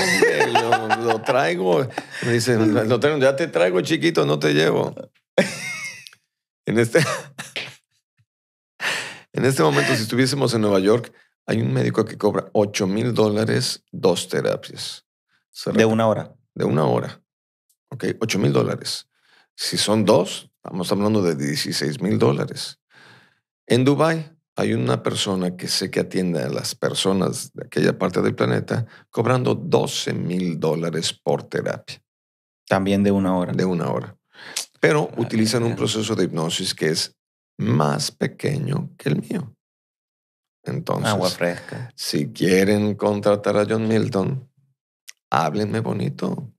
No, lo, traigo. Me dice, ya te traigo, chiquito, no te llevo. En este, en este momento, si estuviésemos en Nueva York, hay un médico que cobra 8 mil dólares dos terapias. de una hora. De una hora. Ok, 8 mil dólares. Si son dos, estamos hablando de 16 mil dólares. En Dubai hay una persona que sé que atiende a las personas de aquella parte del planeta cobrando 12 mil dólares por terapia. También de una hora. De una hora. Pero ah, utilizan un proceso de hipnosis que es más pequeño que el mío. Entonces, agua fresca. Si quieren contratar a John Milton, háblenme bonito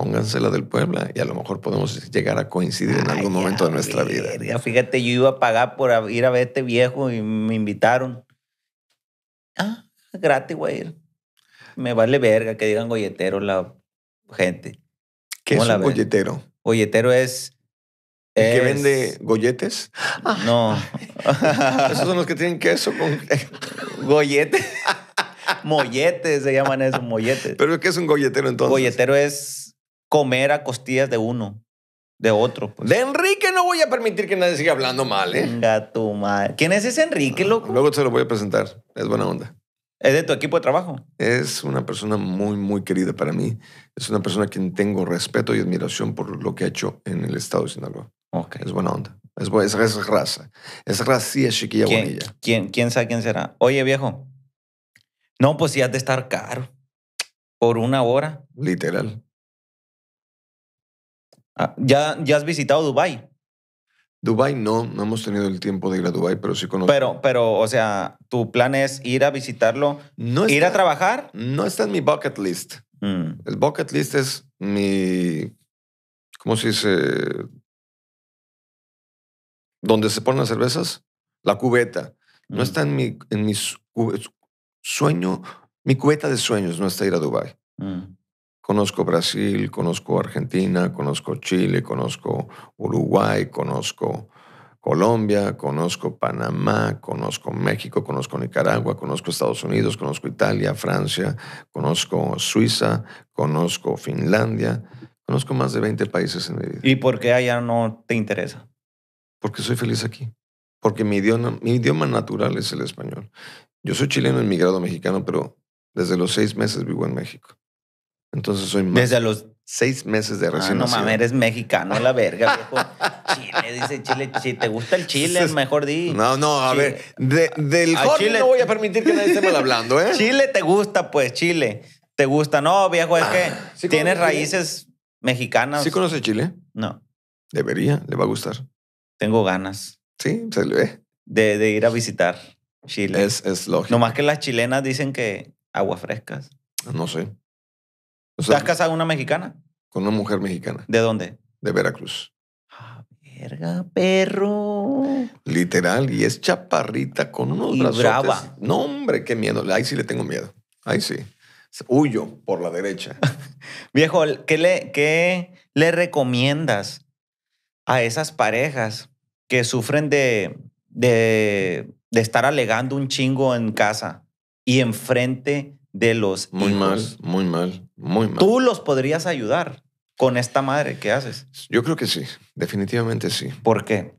pónganse la del Puebla y a lo mejor podemos llegar a coincidir en algún momento de nuestra vida. Fíjate, yo iba a pagar por ir a ver este viejo y me invitaron. Ah, gratis, güey. Me vale verga que digan golletero la gente. ¿Qué es un golletero? Golletero es... ¿El vende golletes? No. Esos son los que tienen queso con... Golletes. molletes se llaman esos molletes. ¿Pero qué es un golletero entonces? Golletero es comer a costillas de uno, de otro. Pues. De Enrique no voy a permitir que nadie siga hablando mal, ¿eh? Venga, tu madre. ¿Quién es ese Enrique, loco? Luego te lo voy a presentar. Es buena onda. ¿Es de tu equipo de trabajo? Es una persona muy, muy querida para mí. Es una persona a quien tengo respeto y admiración por lo que ha hecho en el estado de Sinaloa. Okay. Es buena onda. Es, es, es raza. Es chiquilla ¿Quién, bonilla. ¿quién, ¿Quién sabe quién será? Oye, viejo. No, pues si has de estar caro. Por una hora. Literal. Ah, ¿Ya, ya has visitado Dubai? Dubai no, no hemos tenido el tiempo de ir a Dubai, pero sí conozco. Pero, pero, o sea, tu plan es ir a visitarlo, no ir a trabajar. No está en mi bucket list. Mm. El bucket list es mi, ¿cómo se dice? Donde se ponen las cervezas, la cubeta. No mm. está en mi, en sueño, mi cubeta de sueños, no está ir a Dubai. Mm. Conozco Brasil, conozco Argentina, conozco Chile, conozco Uruguay, conozco Colombia, conozco Panamá, conozco México, conozco Nicaragua, conozco Estados Unidos, conozco Italia, Francia, conozco Suiza, conozco Finlandia, conozco más de 20 países en mi vida. ¿Y por qué allá no te interesa? Porque soy feliz aquí, porque mi idioma, mi idioma natural es el español. Yo soy chileno emigrado mexicano, pero desde los seis meses vivo en México. Entonces soy más. Desde los seis meses de ah, recién no mames, eres mexicano la verga, viejo. Chile, dice Chile. Si te gusta el Chile, mejor di. No, no, a ver. del Chile. no voy a permitir que nadie esté mal hablando, ¿eh? Chile te gusta, pues, Chile. Te gusta. No, viejo, es que ah, tienes raíces mexicanas. ¿Sí conoce Chile? No. Debería, le va a gustar. Tengo ganas. Sí, se le ve. De, de ir a visitar Chile. Es, es lógico. más que las chilenas dicen que agua frescas. No sé. ¿Te has casado con una mexicana? Con una mujer mexicana. ¿De dónde? De Veracruz. Ah, verga, perro. Literal, y es chaparrita con unos y brava. No, hombre, qué miedo. Ahí sí le tengo miedo. Ahí sí. Huyo por la derecha. Viejo, ¿qué le, le recomiendas a esas parejas que sufren de, de, de estar alegando un chingo en casa y enfrente de los muy mal, muy mal, muy mal. Tú los podrías ayudar con esta madre que haces. Yo creo que sí, definitivamente sí. ¿Por qué?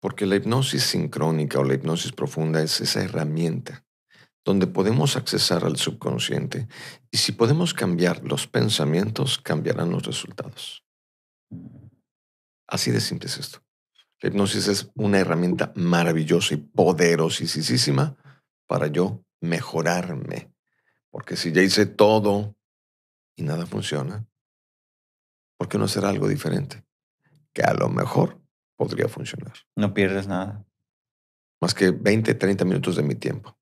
Porque la hipnosis sincrónica o la hipnosis profunda es esa herramienta donde podemos accesar al subconsciente y si podemos cambiar los pensamientos, cambiarán los resultados. Así de simple es esto. La hipnosis es una herramienta maravillosa y poderosísima para yo mejorarme porque si ya hice todo y nada funciona, ¿por qué no hacer algo diferente? Que a lo mejor podría funcionar. No pierdes nada. Más que 20, 30 minutos de mi tiempo.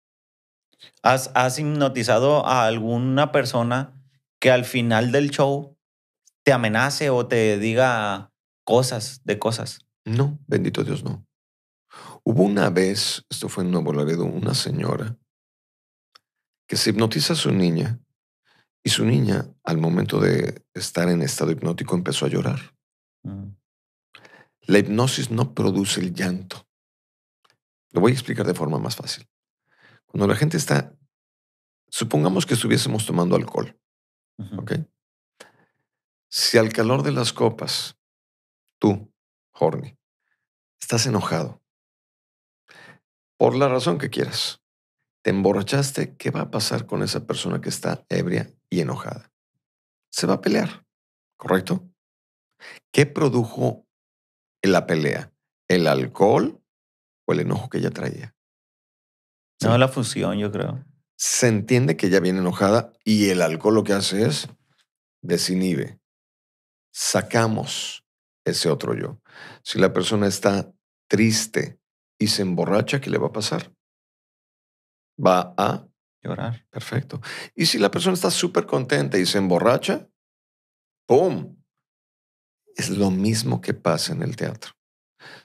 ¿Has, hipnotizado a alguna persona que al final del show te amenace o te diga cosas de cosas? No, bendito Dios, no. Hubo una vez, esto fue en Nuevo Laredo, una señora que se hipnotiza a su niña y su niña al momento de estar en estado hipnótico empezó a llorar. Mm. La hipnosis no produce el llanto. Lo voy a explicar de forma más fácil. Cuando la gente está, supongamos que estuviésemos tomando alcohol, ¿ok? Si al calor de las copas, tú, Horny, estás enojado, por la razón que quieras, te emborrachaste, ¿qué va a pasar con esa persona que está ebria y enojada? Se va a pelear, ¿correcto? ¿Qué produjo la pelea? ¿El alcohol o el enojo que ella traía? No, la fusión, yo creo. Se entiende que ella viene enojada y el alcohol lo que hace es desinhibe. Sacamos ese otro yo. Si la persona está triste y se emborracha, ¿qué le va a pasar? va a llorar. Perfecto. Y si la persona está súper contenta y se emborracha, ¡pum! Es lo mismo que pasa en el teatro.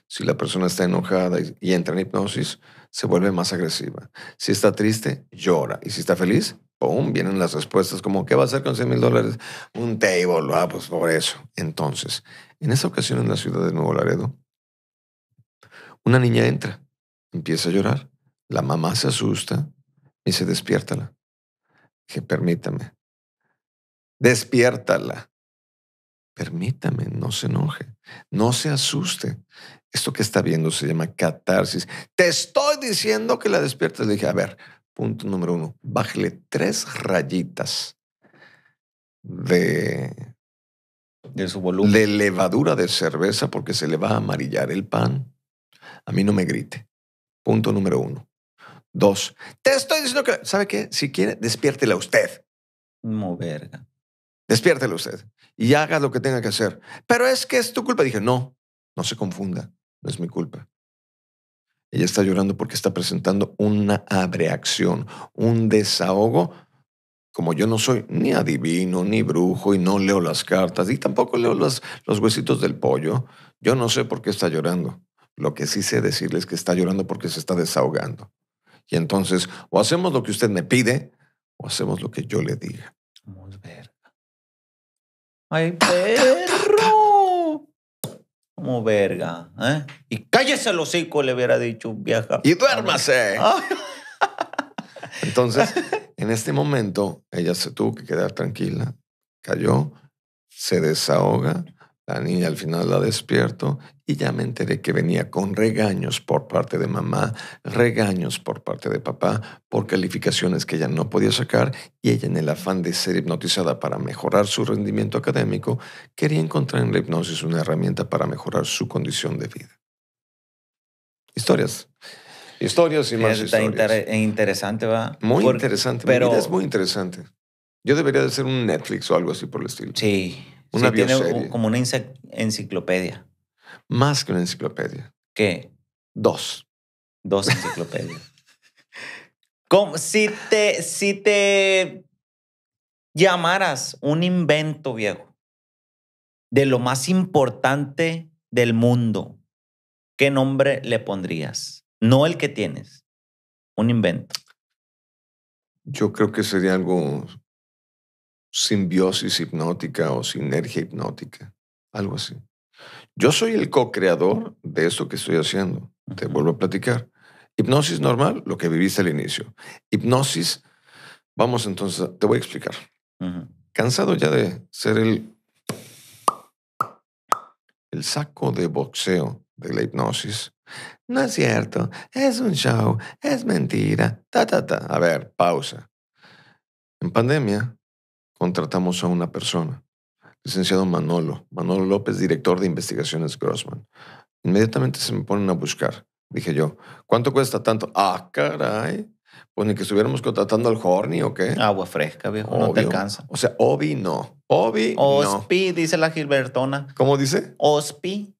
Si la persona está enojada y entra en hipnosis, se vuelve más agresiva. Si está triste, llora. Y si está feliz, ¡pum! Vienen las respuestas como, ¿qué va a hacer con 100 mil dólares? Un table, ah, pues por eso. Entonces, en esa ocasión en la ciudad de Nuevo Laredo, una niña entra, empieza a llorar la mamá se asusta y se despiértala. Que permítame. Despiértala. Permítame, no se enoje, no se asuste. Esto que está viendo se llama catarsis. Te estoy diciendo que la despiertas. Le dije, a ver, punto número uno, bájale tres rayitas de, su De levadura de cerveza porque se le va a amarillar el pan. A mí no me grite. Punto número uno. Dos, te estoy diciendo que, ¿sabe qué? Si quiere, despiértela usted. No, verga. Despiértela usted y haga lo que tenga que hacer. Pero es que es tu culpa. Dije, no, no se confunda, no es mi culpa. Ella está llorando porque está presentando una abreacción, un desahogo. Como yo no soy ni adivino, ni brujo, y no leo las cartas, y tampoco leo los, los huesitos del pollo, yo no sé por qué está llorando. Lo que sí sé decirle es que está llorando porque se está desahogando. Y entonces, o hacemos lo que usted me pide, o hacemos lo que yo le diga. Como verga. ¡Ay, perro! Como verga, ¿eh? Y cállese el hocico, le hubiera dicho vieja. ¡Y duérmase! Entonces, en este momento, ella se tuvo que quedar tranquila, cayó, se desahoga la niña al final la despierto y ya me enteré que venía con regaños por parte de mamá, regaños por parte de papá, por calificaciones que ella no podía sacar y ella en el afán de ser hipnotizada para mejorar su rendimiento académico, quería encontrar en la hipnosis una herramienta para mejorar su condición de vida. Historias. Historias y más historias. E interesante, va. Muy interesante. Pero es muy interesante. Yo debería de ser un Netflix o algo así por el estilo. Sí. Una Tiene como una enciclopedia. Más que una enciclopedia. ¿Qué? Dos. Dos enciclopedias. como Si te, si te llamaras un invento viejo de lo más importante del mundo, ¿qué nombre le pondrías? No el que tienes, un invento. Yo creo que sería algo simbiosis hipnótica o sinergia hipnótica, algo así. Yo soy el co-creador de esto que estoy haciendo. Te vuelvo a platicar. Hipnosis normal, lo que viviste al inicio. Hipnosis, vamos entonces, te voy a explicar. Cansado ya de ser el, el saco de boxeo de la hipnosis. No es cierto, es un show, es mentira, ta, ta, ta. A ver, pausa. En pandemia, contratamos a una persona, licenciado Manolo, Manolo López, director de investigaciones Grossman. Inmediatamente se me ponen a buscar. Dije yo, ¿cuánto cuesta tanto? Ah, caray. Pues ni que estuviéramos contratando al Horny o qué. Agua fresca, viejo. No te alcanza. O sea, Obi no. Obi. Ospi, dice la Gilbertona. ¿Cómo dice? Ospi.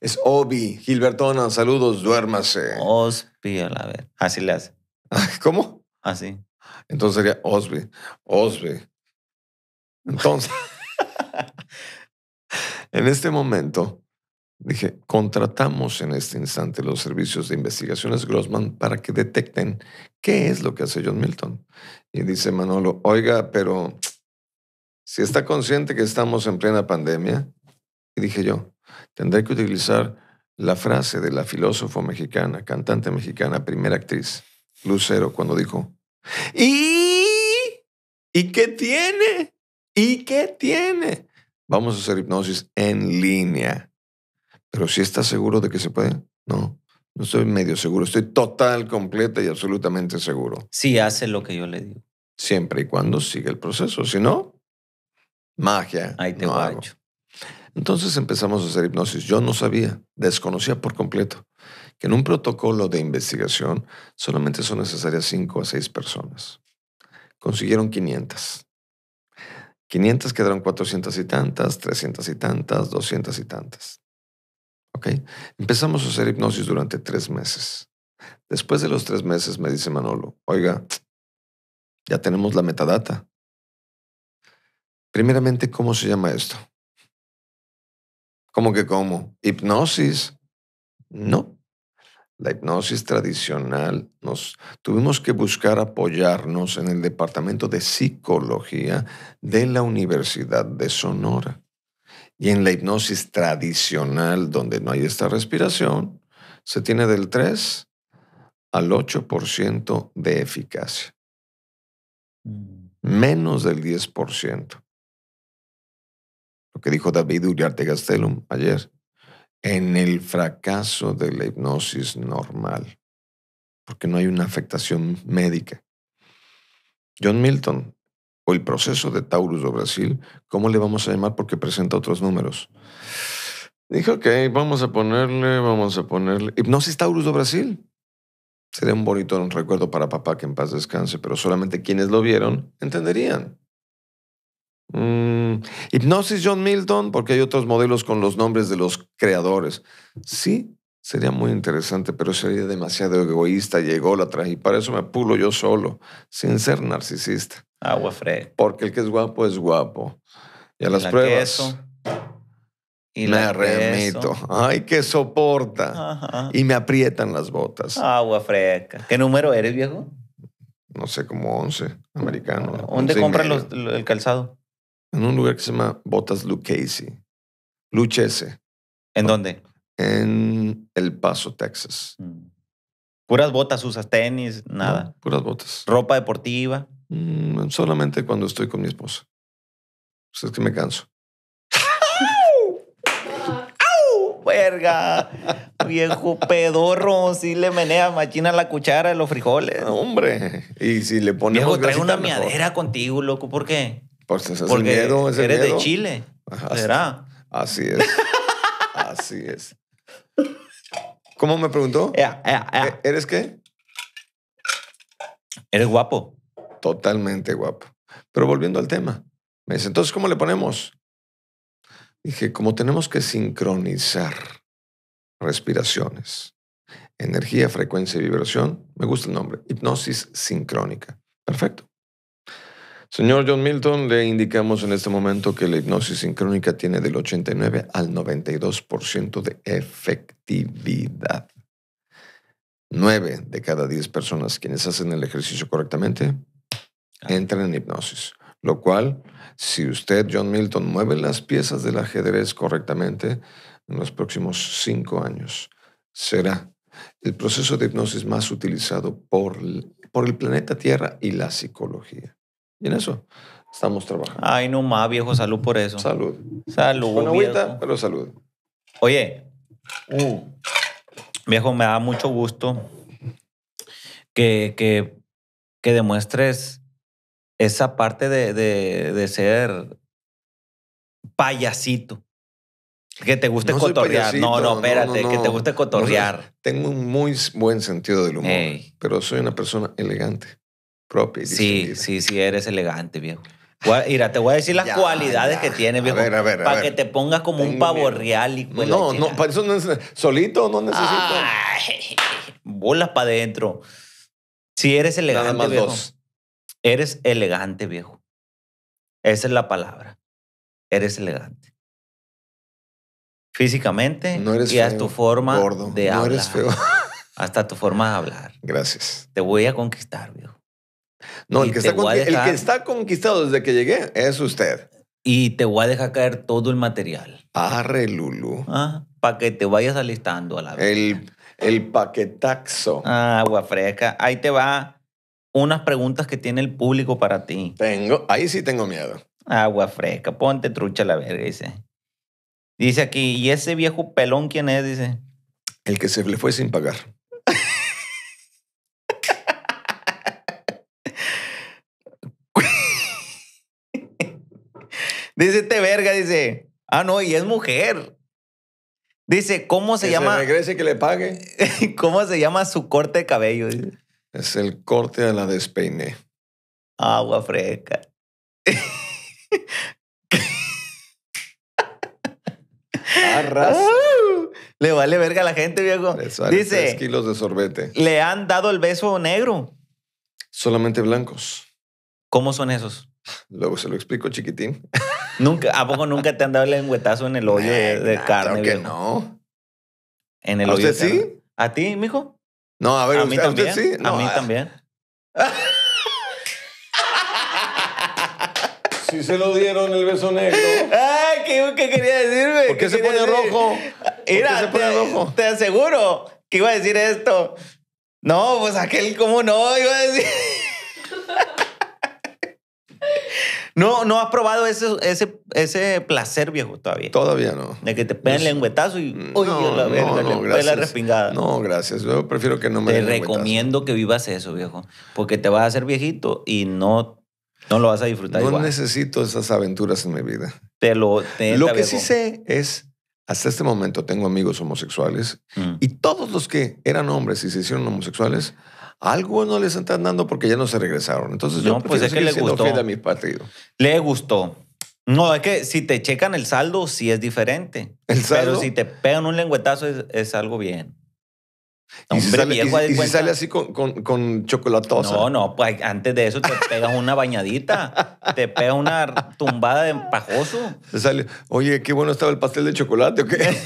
Es Obi. Gilbertona, saludos, duérmase. Ospi, a la vez. Así le hace. ¿Cómo? Así. Entonces sería Osby. Osby. Entonces, en este momento, dije, contratamos en este instante los servicios de investigaciones Grossman para que detecten qué es lo que hace John Milton. Y dice Manolo, oiga, pero si está consciente que estamos en plena pandemia, y dije yo, tendré que utilizar la frase de la filósofo mexicana, cantante mexicana, primera actriz, Lucero, cuando dijo, ¿y, ¿y qué tiene? ¿Y qué tiene? Vamos a hacer hipnosis en línea. Pero si estás seguro de que se puede, no. No estoy medio seguro, estoy total, completa y absolutamente seguro. Sí, hace lo que yo le digo. Siempre y cuando sigue el proceso. Si no, magia. Ahí te no Entonces empezamos a hacer hipnosis. Yo no sabía, desconocía por completo, que en un protocolo de investigación solamente son necesarias cinco a seis personas. Consiguieron 500. 500 quedaron 400 y tantas, 300 y tantas, 200 y tantas. ¿Ok? Empezamos a hacer hipnosis durante tres meses. Después de los tres meses me dice Manolo, oiga, ya tenemos la metadata. Primeramente, ¿cómo se llama esto? ¿Cómo que cómo? ¿Hipnosis? No. La hipnosis tradicional nos tuvimos que buscar apoyarnos en el Departamento de Psicología de la Universidad de Sonora. Y en la hipnosis tradicional, donde no hay esta respiración, se tiene del 3 al 8% de eficacia. Mm. Menos del 10%. Lo que dijo David Uriarte Gastelum ayer en el fracaso de la hipnosis normal, porque no hay una afectación médica. John Milton, o el proceso de Taurus do Brasil, ¿cómo le vamos a llamar? Porque presenta otros números. Dijo, ok, vamos a ponerle, vamos a ponerle. Hipnosis Taurus do Brasil. Sería un bonito recuerdo para papá que en paz descanse, pero solamente quienes lo vieron entenderían. Mm, hipnosis John Milton, porque hay otros modelos con los nombres de los creadores. Sí, sería muy interesante, pero sería demasiado egoísta y ególatra. Y para eso me pulo yo solo, sin ser narcisista. Agua fresca. Porque el que es guapo es guapo. Y a las pruebas. Queso. Y me remito. Ay, que soporta. Y me aprietan las botas. Agua fresca. ¿Qué número eres, viejo? No sé, como 11, americano. ¿Dónde compra el calzado? en un lugar que se llama Botas Lucchese. Luchese. ¿En dónde? En El Paso, Texas. Mm. ¿Puras botas usas? ¿Tenis? Nada. puras botas. ¿Ropa deportiva? Mm, solamente cuando estoy con mi esposa. sea, pues es que me canso. verga. Viejo pedorro, si le menea machina la cuchara de los frijoles. hombre. Y si le ponemos. Viejo, trae una miadera contigo, loco. ¿Por qué? Por pues Porque eres de Chile. ¿Será? Así es. así es. ¿Cómo me preguntó? E, ¿Eres qué? Eres guapo. Totalmente guapo. Pero volviendo al tema, me dice, entonces, ¿cómo le ponemos? Dije, como tenemos que sincronizar respiraciones, energía, frecuencia y vibración, me gusta el nombre, hipnosis sincrónica. Perfecto. Señor John Milton, le indicamos en este momento que la hipnosis sincrónica tiene del 89 al 92% de efectividad. 9 de cada 10 personas quienes hacen el ejercicio correctamente entran en hipnosis, lo cual, si usted, John Milton, mueve las piezas del ajedrez correctamente, en los próximos 5 años será el proceso de hipnosis más utilizado por, por el planeta Tierra y la psicología. Y en eso estamos trabajando. Ay, no más, viejo, salud por eso. Salud. Salud. una agüita, pero salud. Oye, uh. viejo, me da mucho gusto que, que, que demuestres esa parte de, de, ser payasito. Que te guste cotorrear. No, no, espérate, que te guste cotorrear. tengo un muy buen sentido del humor, pero soy una persona elegante sí, sí, sí, eres elegante, viejo. Mira, te voy a decir las cualidades que tiene, viejo. para que te pongas como un pavo real y No, no, para eso no, solito no necesito. bolas para adentro. Si eres elegante, Dos. Eres elegante, viejo. Esa es la palabra. Eres elegante. Físicamente y hasta tu forma de no hablar. Eres feo. Hasta tu forma de hablar. Gracias. Te voy a conquistar, viejo. No, el que, está conquistado desde que llegué es usted. Y te voy a dejar caer todo el material. Arre, Lulu. Ah, para que te vayas alistando a la vez. El, paquetaxo. agua fresca. Ahí te va unas preguntas que tiene el público para ti. Tengo, ahí sí tengo miedo. Agua fresca. Ponte trucha a la verga, dice. Dice aquí, ¿y ese viejo pelón quién es? Dice. El que se le fue sin pagar. Dice te verga, dice, ah, no, y es mujer. Dice, ¿cómo se llama? regrese que le pague. ¿Cómo se llama su corte de cabello? Es el corte de la despeiné. Agua fresca. Arras. Ah, le vale verga a la gente, viejo. Dice. Tres kilos de sorbete. Le han dado el beso negro. Solamente blancos. ¿Cómo son esos? Luego se lo explico, chiquitín. ¿Nunca, ¿A poco nunca te han dado el engüetazo en el hoyo de, carne? Claro que no. ¿En el ¿A usted sí? ¿A ti, mijo? No, a ver, ¿a, mí también? a mí también. Ah. Si se lo dieron el beso negro. qué, quería decirme! ¿Por qué, se pone rojo? Mira, Te aseguro que iba a decir esto. No, pues aquel, ¿cómo no? Iba a decir. No, no has probado ese, ese, ese placer, viejo, todavía. Todavía no. De que te peguen el lengüetazo y. Uy, no, la verga, no, la respingada. No, gracias. Yo prefiero que no me Te recomiendo que vivas eso, viejo. Porque te vas a hacer viejito y no, no lo vas a disfrutar no necesito esas aventuras en mi vida. Te lo. lo que sí sé es. Hasta este momento tengo amigos homosexuales mm. y todos los que eran hombres y se hicieron homosexuales algo no les están dando porque ya no se regresaron. Entonces no, yo pues es que le gustó. Le gustó. No, es que si te checan el saldo, sí es diferente. ¿El saldo? Pero si te pegan un lengüetazo, es, algo bien. ¿Y, hombre, sale, y, así con, con, con, chocolatosa. No, no, pues antes de eso te pegas una bañadita, te pegan una tumbada de pajoso. sale, oye, qué bueno estaba el pastel de chocolate, ¿o qué?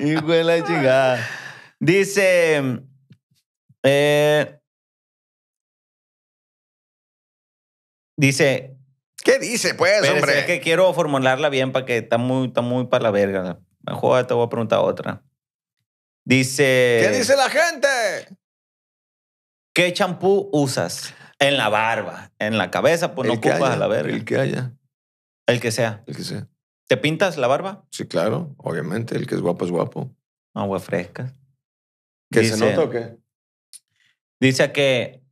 Hijo de la chingada. Dice. Eh, dice. ¿Qué dice, pues, hombre? Es que quiero formularla bien para que está muy, muy para la verga. Mejor te voy a preguntar otra. Dice. ¿Qué dice la gente? ¿Qué champú usas? En la barba, en la cabeza, pues no ocupas la verga. El que haya. El que sea. El que sea. ¿Te pintas la barba? Sí, claro, obviamente. El que es guapo es guapo. Agua fresca. ¿Que se nota o qué? Dice que.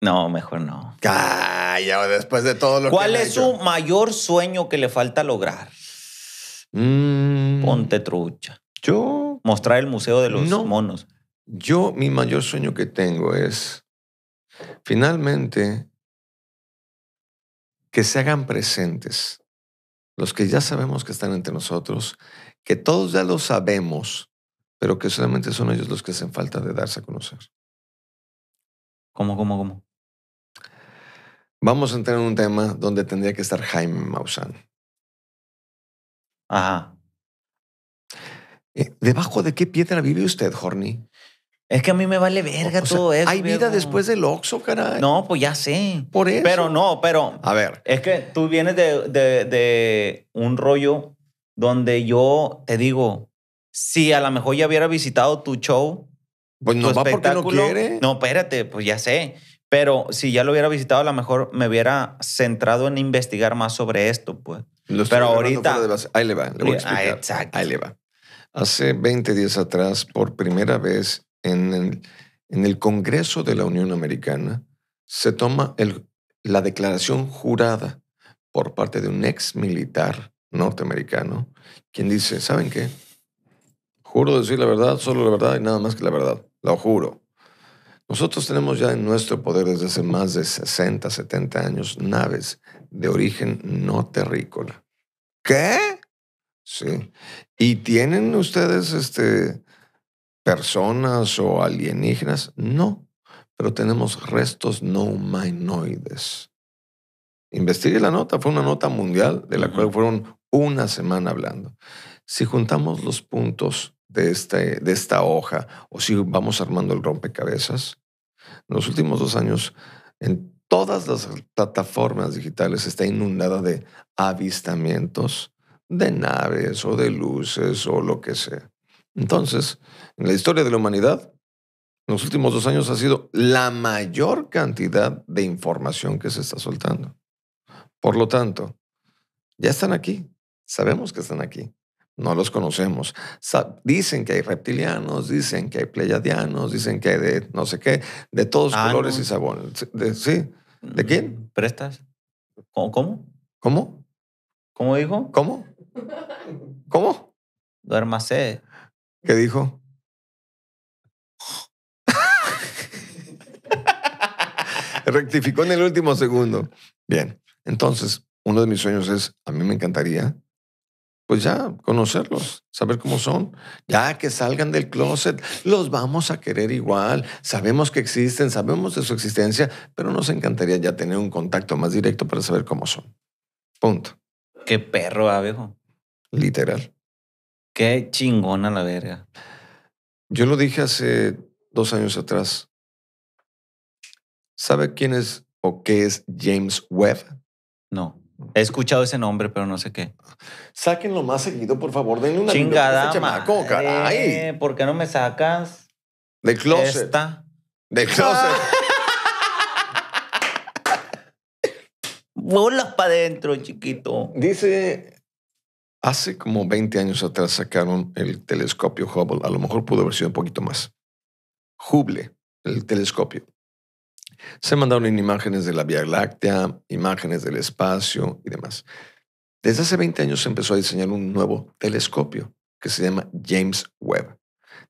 No, mejor no. Calla, después de todo lo ¿Cuál que. ¿Cuál es su mayor sueño que le falta lograr? Mm. Ponte trucha. Yo. Mostrar el museo de los monos. Yo, mi mayor sueño que tengo es. Finalmente. Que se hagan presentes los que ya sabemos que están entre nosotros que todos ya lo sabemos, pero que solamente son ellos los que hacen falta de darse a conocer. ¿Cómo, cómo, cómo? Vamos a entrar en un tema donde tendría que estar Jaime Maussan. Ajá. Eh, ¿Debajo de qué piedra vive usted, Horny? Es que a mí me vale verga todo eso. Hay vida después del Oxo, caray. No, pues ya sé. Por eso. Pero no, pero. A ver. Es que tú vienes de, de un rollo donde yo te digo, si a lo mejor ya hubiera visitado tu show, pues no va porque no quiere. No, espérate, pues ya sé. Pero si ya lo hubiera visitado, a lo mejor me hubiera centrado en investigar más sobre esto, pues. Pero ahorita. Ahí le va, le voy a ah, explicar. Ahí le va. Hace 20 días atrás, por primera vez en el, en el Congreso de la Unión Americana, se toma el, la declaración jurada por parte de un ex militar norteamericano, quien dice, ¿saben qué? Juro decir la verdad, solo la verdad y nada más que la verdad. Lo juro. Nosotros tenemos ya en nuestro poder desde hace más de 60, 70 años naves de origen no terrícola. ¿Qué? Sí. ¿Y tienen ustedes este, personas o alienígenas? No, pero tenemos restos no humanoides investigué la nota, fue una nota mundial de la cual fueron una semana hablando. Si juntamos los puntos de, este, de esta hoja o si vamos armando el rompecabezas, en los últimos dos años, en todas las plataformas digitales está inundada de avistamientos de naves o de luces o lo que sea. Entonces, en la historia de la humanidad, en los últimos dos años ha sido la mayor cantidad de información que se está soltando. Por lo tanto, ya están aquí. Sabemos que están aquí. No los conocemos. dicen que hay reptilianos, dicen que hay pleyadianos, dicen que hay de no sé qué, de todos ah, colores y sabores. De, ¿Sí? ¿De quién? Mm, ¿Prestas? ¿Cómo? ¿Cómo? ¿Cómo dijo? ¿Cómo? ¿Cómo? Duermase. ¿Qué dijo? Rectificó en el último segundo. Bien. Entonces, uno de mis sueños es, a mí me encantaría, pues ya, conocerlos, saber cómo son. Ya que salgan del closet, los vamos a querer igual. Sabemos que existen, sabemos de su existencia, pero nos encantaría ya tener un contacto más directo para saber cómo son. Punto. Qué perro, abejo. Literal. Qué chingona la verga. Yo lo dije hace dos años atrás. ¿Sabe quién es o qué es James Webb? No. He escuchado ese nombre, pero no sé qué. Sáquenlo más seguido, por favor. Denle una Chingada. Chamaco, ¿Por qué no me sacas? De closet. De closet. Bolas para adentro, chiquito. Dice. Hace como 20 años atrás sacaron el telescopio Hubble. A lo mejor pudo haber sido un poquito más. Hubble, el telescopio. Se mandaron imágenes de la Vía Láctea, imágenes del espacio y demás. Desde hace 20 años se empezó a diseñar un nuevo telescopio que se llama James Webb.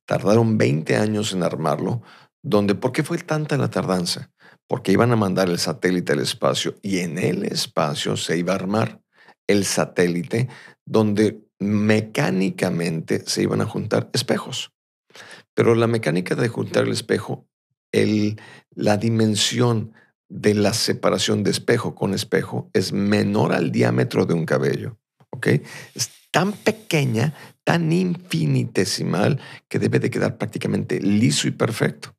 Tardaron 20 años en armarlo, donde ¿por qué fue tanta la tardanza? Porque iban a mandar el satélite al espacio y en el espacio se iba a armar el satélite donde mecánicamente se iban a juntar espejos. Pero la mecánica de juntar el espejo la dimensión de la separación de espejo con espejo es menor al diámetro de un cabello. Es tan pequeña, tan infinitesimal, que debe de quedar prácticamente liso y perfecto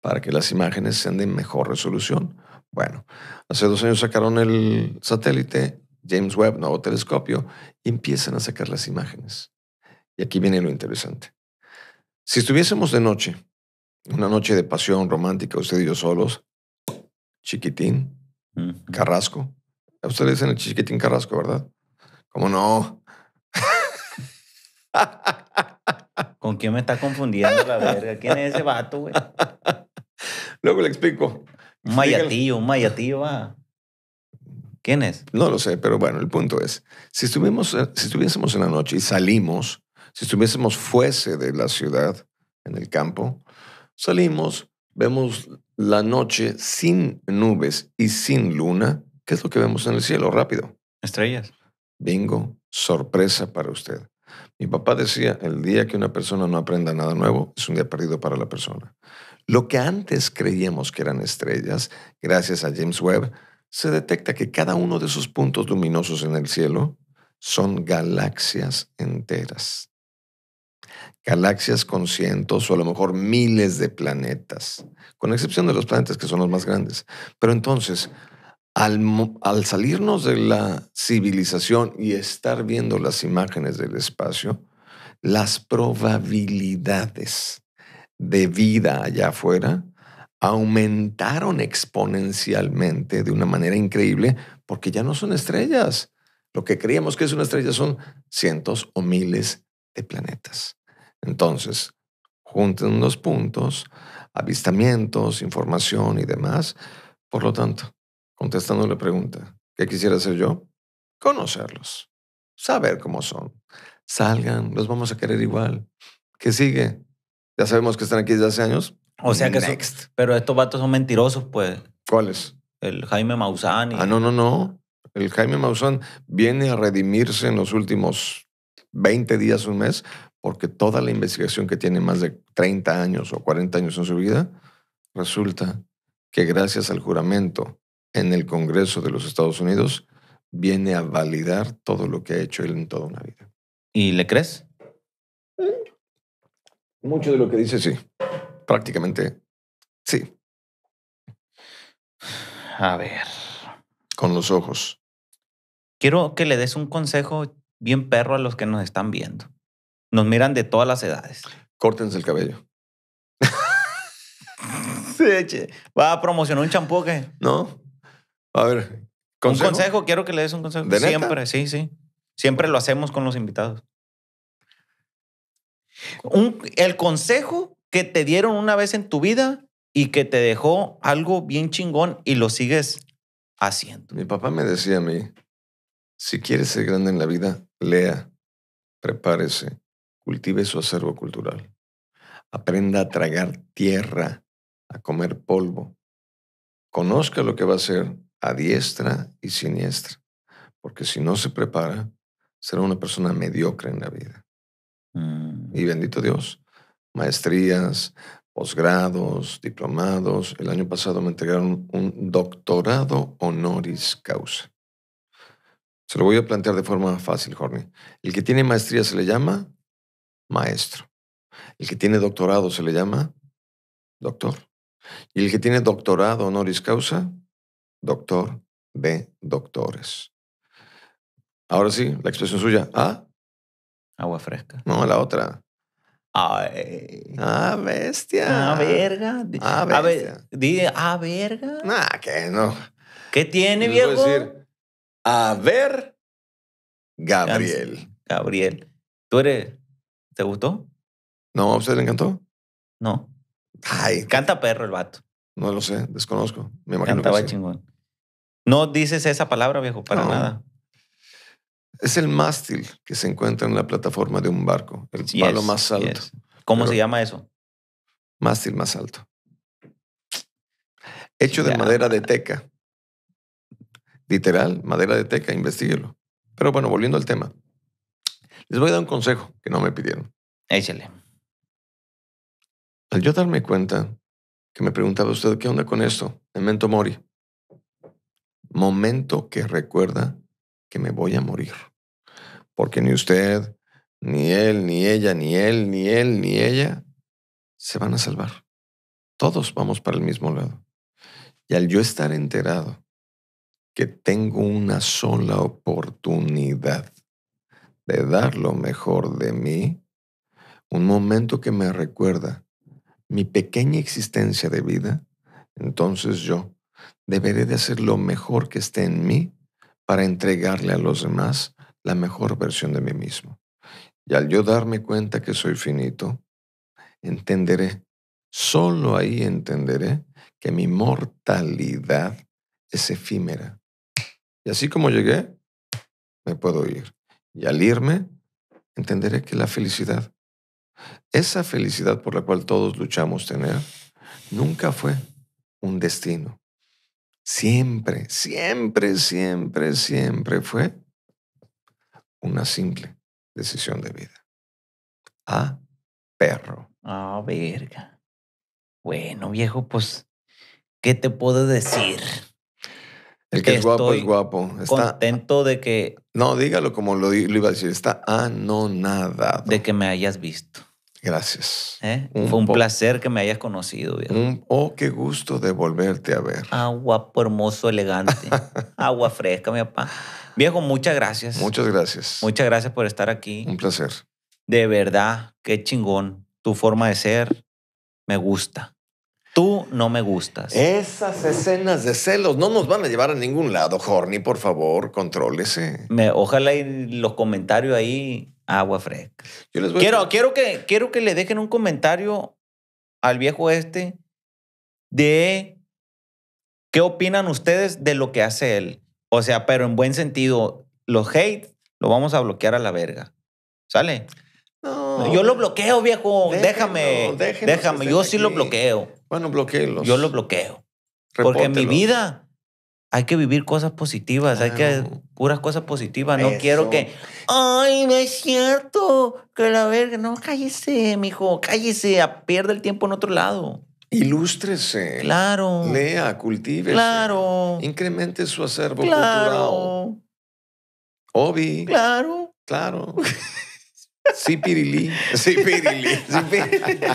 para que las imágenes sean de mejor resolución. Bueno, hace dos años sacaron el satélite James Webb, nuevo telescopio, y empiezan a sacar las imágenes. Y aquí viene lo interesante. Si estuviésemos de noche una noche de pasión romántica, usted y yo solos. Chiquitín. Carrasco. Ustedes usted dicen el chiquitín Carrasco, ¿verdad? ¿Cómo no? ¿Con quién me está confundiendo la verga? ¿Quién es ese vato, güey? Luego le explico. Un mayatillo, un mayatillo, va. ¿Quién es? No lo sé, pero bueno, el punto es, si, estuvimos, eh, si estuviésemos en la noche y salimos, si estuviésemos fuese de la ciudad, en el campo, Salimos, vemos la noche sin nubes y sin luna. ¿Qué es lo que vemos en el cielo? Rápido. Estrellas. Bingo, sorpresa para usted. Mi papá decía, el día que una persona no aprenda nada nuevo es un día perdido para la persona. Lo que antes creíamos que eran estrellas, gracias a James Webb, se detecta que cada uno de esos puntos luminosos en el cielo son galaxias enteras galaxias con cientos o a lo mejor miles de planetas, con excepción de los planetas que son los más grandes. Pero entonces, al, salirnos de la civilización y estar viendo las imágenes del espacio, las probabilidades de vida allá afuera aumentaron exponencialmente de una manera increíble porque ya no son estrellas. Lo que creíamos que es una estrella son cientos o miles de planetas. Entonces, junten los puntos, avistamientos, información y demás. Por lo tanto, contestando la pregunta, ¿qué quisiera hacer yo? Conocerlos, saber cómo son. Salgan, los vamos a querer igual. ¿Qué sigue? Ya sabemos que están aquí desde hace años. O sea que pero estos vatos son mentirosos, pues. ¿Cuáles? El Jaime Maussan. Ah, no, no, no. El Jaime Maussan viene a redimirse en los últimos 20 días, un mes, porque toda la investigación que tiene más de 30 años o 40 años en su vida, resulta que gracias al juramento en el Congreso de los Estados Unidos, viene a validar todo lo que ha hecho él en toda una vida. ¿Y le crees? Eh, mucho de lo que dice, sí. Prácticamente, sí. A ver. Con los ojos. Quiero que le des un consejo bien perro a los que nos están viendo. Nos miran de todas las edades. Córtense el cabello. Va a promocionar un champú No. A ver. Un consejo, quiero que le des un consejo. Siempre, sí, sí. Siempre lo hacemos con los invitados. el consejo que te dieron una vez en tu vida y que te dejó algo bien chingón y lo sigues haciendo. Mi papá me decía a mí, si quieres ser grande en la vida, lea, prepárese, Cultive su acervo cultural. Aprenda a tragar tierra, a comer polvo. Conozca lo que va a ser a diestra y siniestra, porque si no se prepara, será una persona mediocre en la vida. Y mm. bendito Dios, maestrías, posgrados, diplomados. El año pasado me entregaron un doctorado honoris causa. Se lo voy a plantear de forma fácil, Jorge. El que tiene maestría se le llama maestro. El que tiene doctorado se le llama doctor. Y el que tiene doctorado honoris causa, doctor de doctores. Ahora sí, la expresión suya. ¿Ah? Agua fresca. No, la otra. Ay. Ah, bestia. Ah, verga. Ah, bestia. Di, ah, verga. Nah, que no. ¿Qué tiene, viejo? decir, a ver, Gabriel. Gabriel. Tú eres ¿Te gustó? No, ¿a usted le encantó? No. Ay. Canta perro el vato. No lo sé, desconozco. Me imagino que chingón. No dices esa palabra, viejo, para nada. Es el mástil que se encuentra en la plataforma de un barco, el palo más alto. ¿Cómo se llama eso? Mástil más alto. Hecho de madera de teca. Literal, madera de teca, investiguelo. Pero bueno, volviendo al tema. Les voy a dar un consejo que no me pidieron. Échale. Al yo darme cuenta que me preguntaba usted, ¿qué onda con esto? Memento mori. Momento que recuerda que me voy a morir. Porque ni usted, ni él, ni ella, ni él, ni él, ni ella se van a salvar. Todos vamos para el mismo lado. Y al yo estar enterado que tengo una sola oportunidad de dar lo mejor de mí, un momento que me recuerda mi pequeña existencia de vida, entonces yo deberé de hacer lo mejor que esté en mí para entregarle a los demás la mejor versión de mí mismo. Y al yo darme cuenta que soy finito, entenderé, solo ahí entenderé que mi mortalidad es efímera. Y así como llegué, me puedo ir. Y al irme, entenderé que la felicidad, esa felicidad por la cual todos luchamos tener, nunca fue un destino. Siempre, siempre, siempre, siempre fue una simple decisión de vida. A ah, perro. Ah, verga. Bueno, viejo, pues, ¿qué te puedo decir? El que, es guapo es guapo. Está contento de que. No, dígalo como lo, iba a decir. Está anonadado. De que me hayas visto. Gracias. ¿Eh? Fue un placer que me hayas conocido. Un, oh, qué gusto de volverte a ver. Ah, guapo, hermoso, elegante. Agua fresca, mi papá. Viejo, muchas gracias. Muchas gracias. Muchas gracias por estar aquí. Un placer. De verdad, qué chingón. Tu forma de ser me gusta. Tú no me gustas. Esas escenas de celos no nos van a llevar a ningún lado, Horny, por favor, contrólese. Me, ojalá y los comentarios ahí, agua fresca. quiero, quiero, que, quiero que le dejen un comentario al viejo este de qué opinan ustedes de lo que hace él. O sea, pero en buen sentido, los hate lo vamos a bloquear a la verga. ¿Sale? No. Yo lo bloqueo, viejo. déjame. déjame. Yo sí lo bloqueo. Bueno, los. Yo lo bloqueo. Porque en mi vida hay que vivir cosas positivas, hay que puras cosas positivas. No quiero que, ay, no es cierto, que la verga, no, cállese, mijo, cállese, pierda el tiempo en otro lado. Ilústrese. Claro. Lea, cultive. Claro. Incremente su acervo claro. cultural. Obi. Claro. Claro. Sí, Pirilí. Sí, Pirilí. Sí, pirilí.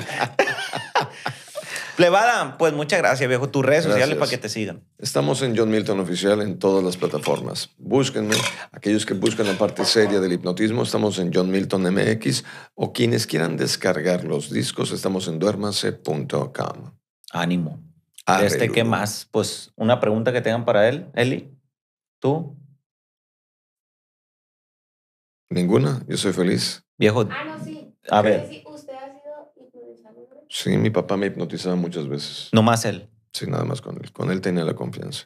Plebada, pues muchas gracias, viejo. Tus redes sociales para que te sigan. Estamos en John Milton Oficial en todas las plataformas. Búsquenme. Aquellos que buscan la parte seria del hipnotismo, estamos en John Milton MX. O quienes quieran descargar los discos, estamos en duermase.com. Ánimo. este, ¿qué más? Pues una pregunta que tengan para él, Eli. ¿Tú? Ninguna. Yo soy feliz. Viejo. Ah, no, sí. A ver. Sí, mi papá me hipnotizaba muchas veces. ¿No más él? Sí, nada más con él. Con él tenía la confianza.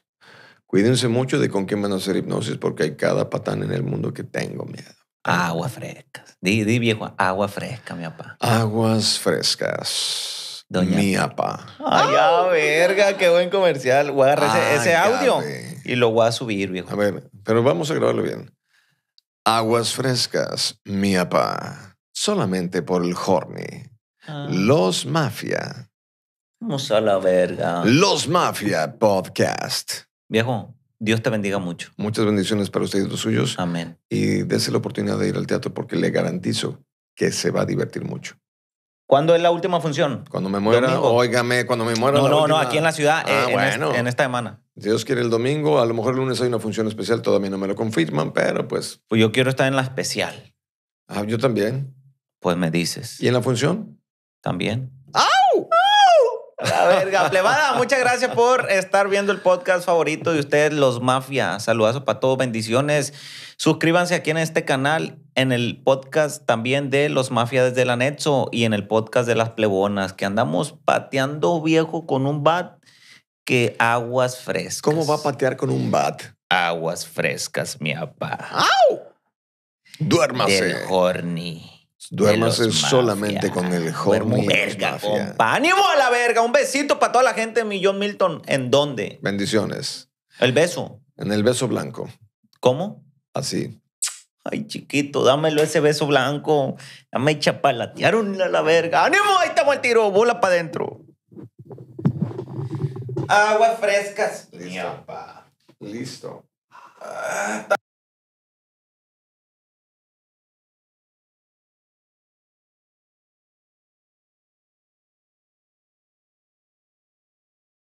Cuídense mucho de con quién van a hacer hipnosis porque hay cada patán en el mundo que tengo miedo. Agua fresca. Di, viejo, agua fresca, mi papá. Aguas frescas. mi papá. Ay, ah. verga, qué buen comercial. Voy a ese, audio y lo voy a subir, viejo. A ver, pero vamos a grabarlo bien. Aguas frescas, mi papá. Solamente por el horny. Ah. Los Mafia. Vamos a la verga. Los Mafia Podcast. Viejo, Dios te bendiga mucho. Muchas bendiciones para ustedes los suyos. Amén. Y dése la oportunidad de ir al teatro porque le garantizo que se va a divertir mucho. ¿Cuándo es la última función? Cuando me muera, óigame, cuando me muera. No, no, aquí en la ciudad, ah, eh, en, esta semana. Dios quiere el domingo, a lo mejor el lunes hay una función especial, todavía no me lo confirman, pero pues. Pues yo quiero estar en la especial. Ah, yo también. Pues me dices. ¿Y en la función? también. ¡Au! La verga. Plebada, muchas gracias por estar viendo el podcast favorito de ustedes, Los mafias. Saludazo para todos, bendiciones. Suscríbanse aquí en este canal, en el podcast también de Los mafias desde el anexo y en el podcast de Las Plebonas, que andamos pateando viejo con un bat que aguas frescas. ¿Cómo va a patear con un bat? Aguas frescas, mi apa. ¡Au! Duérmase. Duermas solamente con el mejor ¡Ánimo a la verga! Un besito para toda la gente de John Milton. ¿En dónde? Bendiciones. El beso. En el beso blanco. ¿Cómo? Así. Ay, chiquito, dámelo ese beso blanco. dame me a la verga. ¡Ánimo! Ahí estamos el tiro. Bola para adentro. Aguas frescas. Listo, Listo. Ah,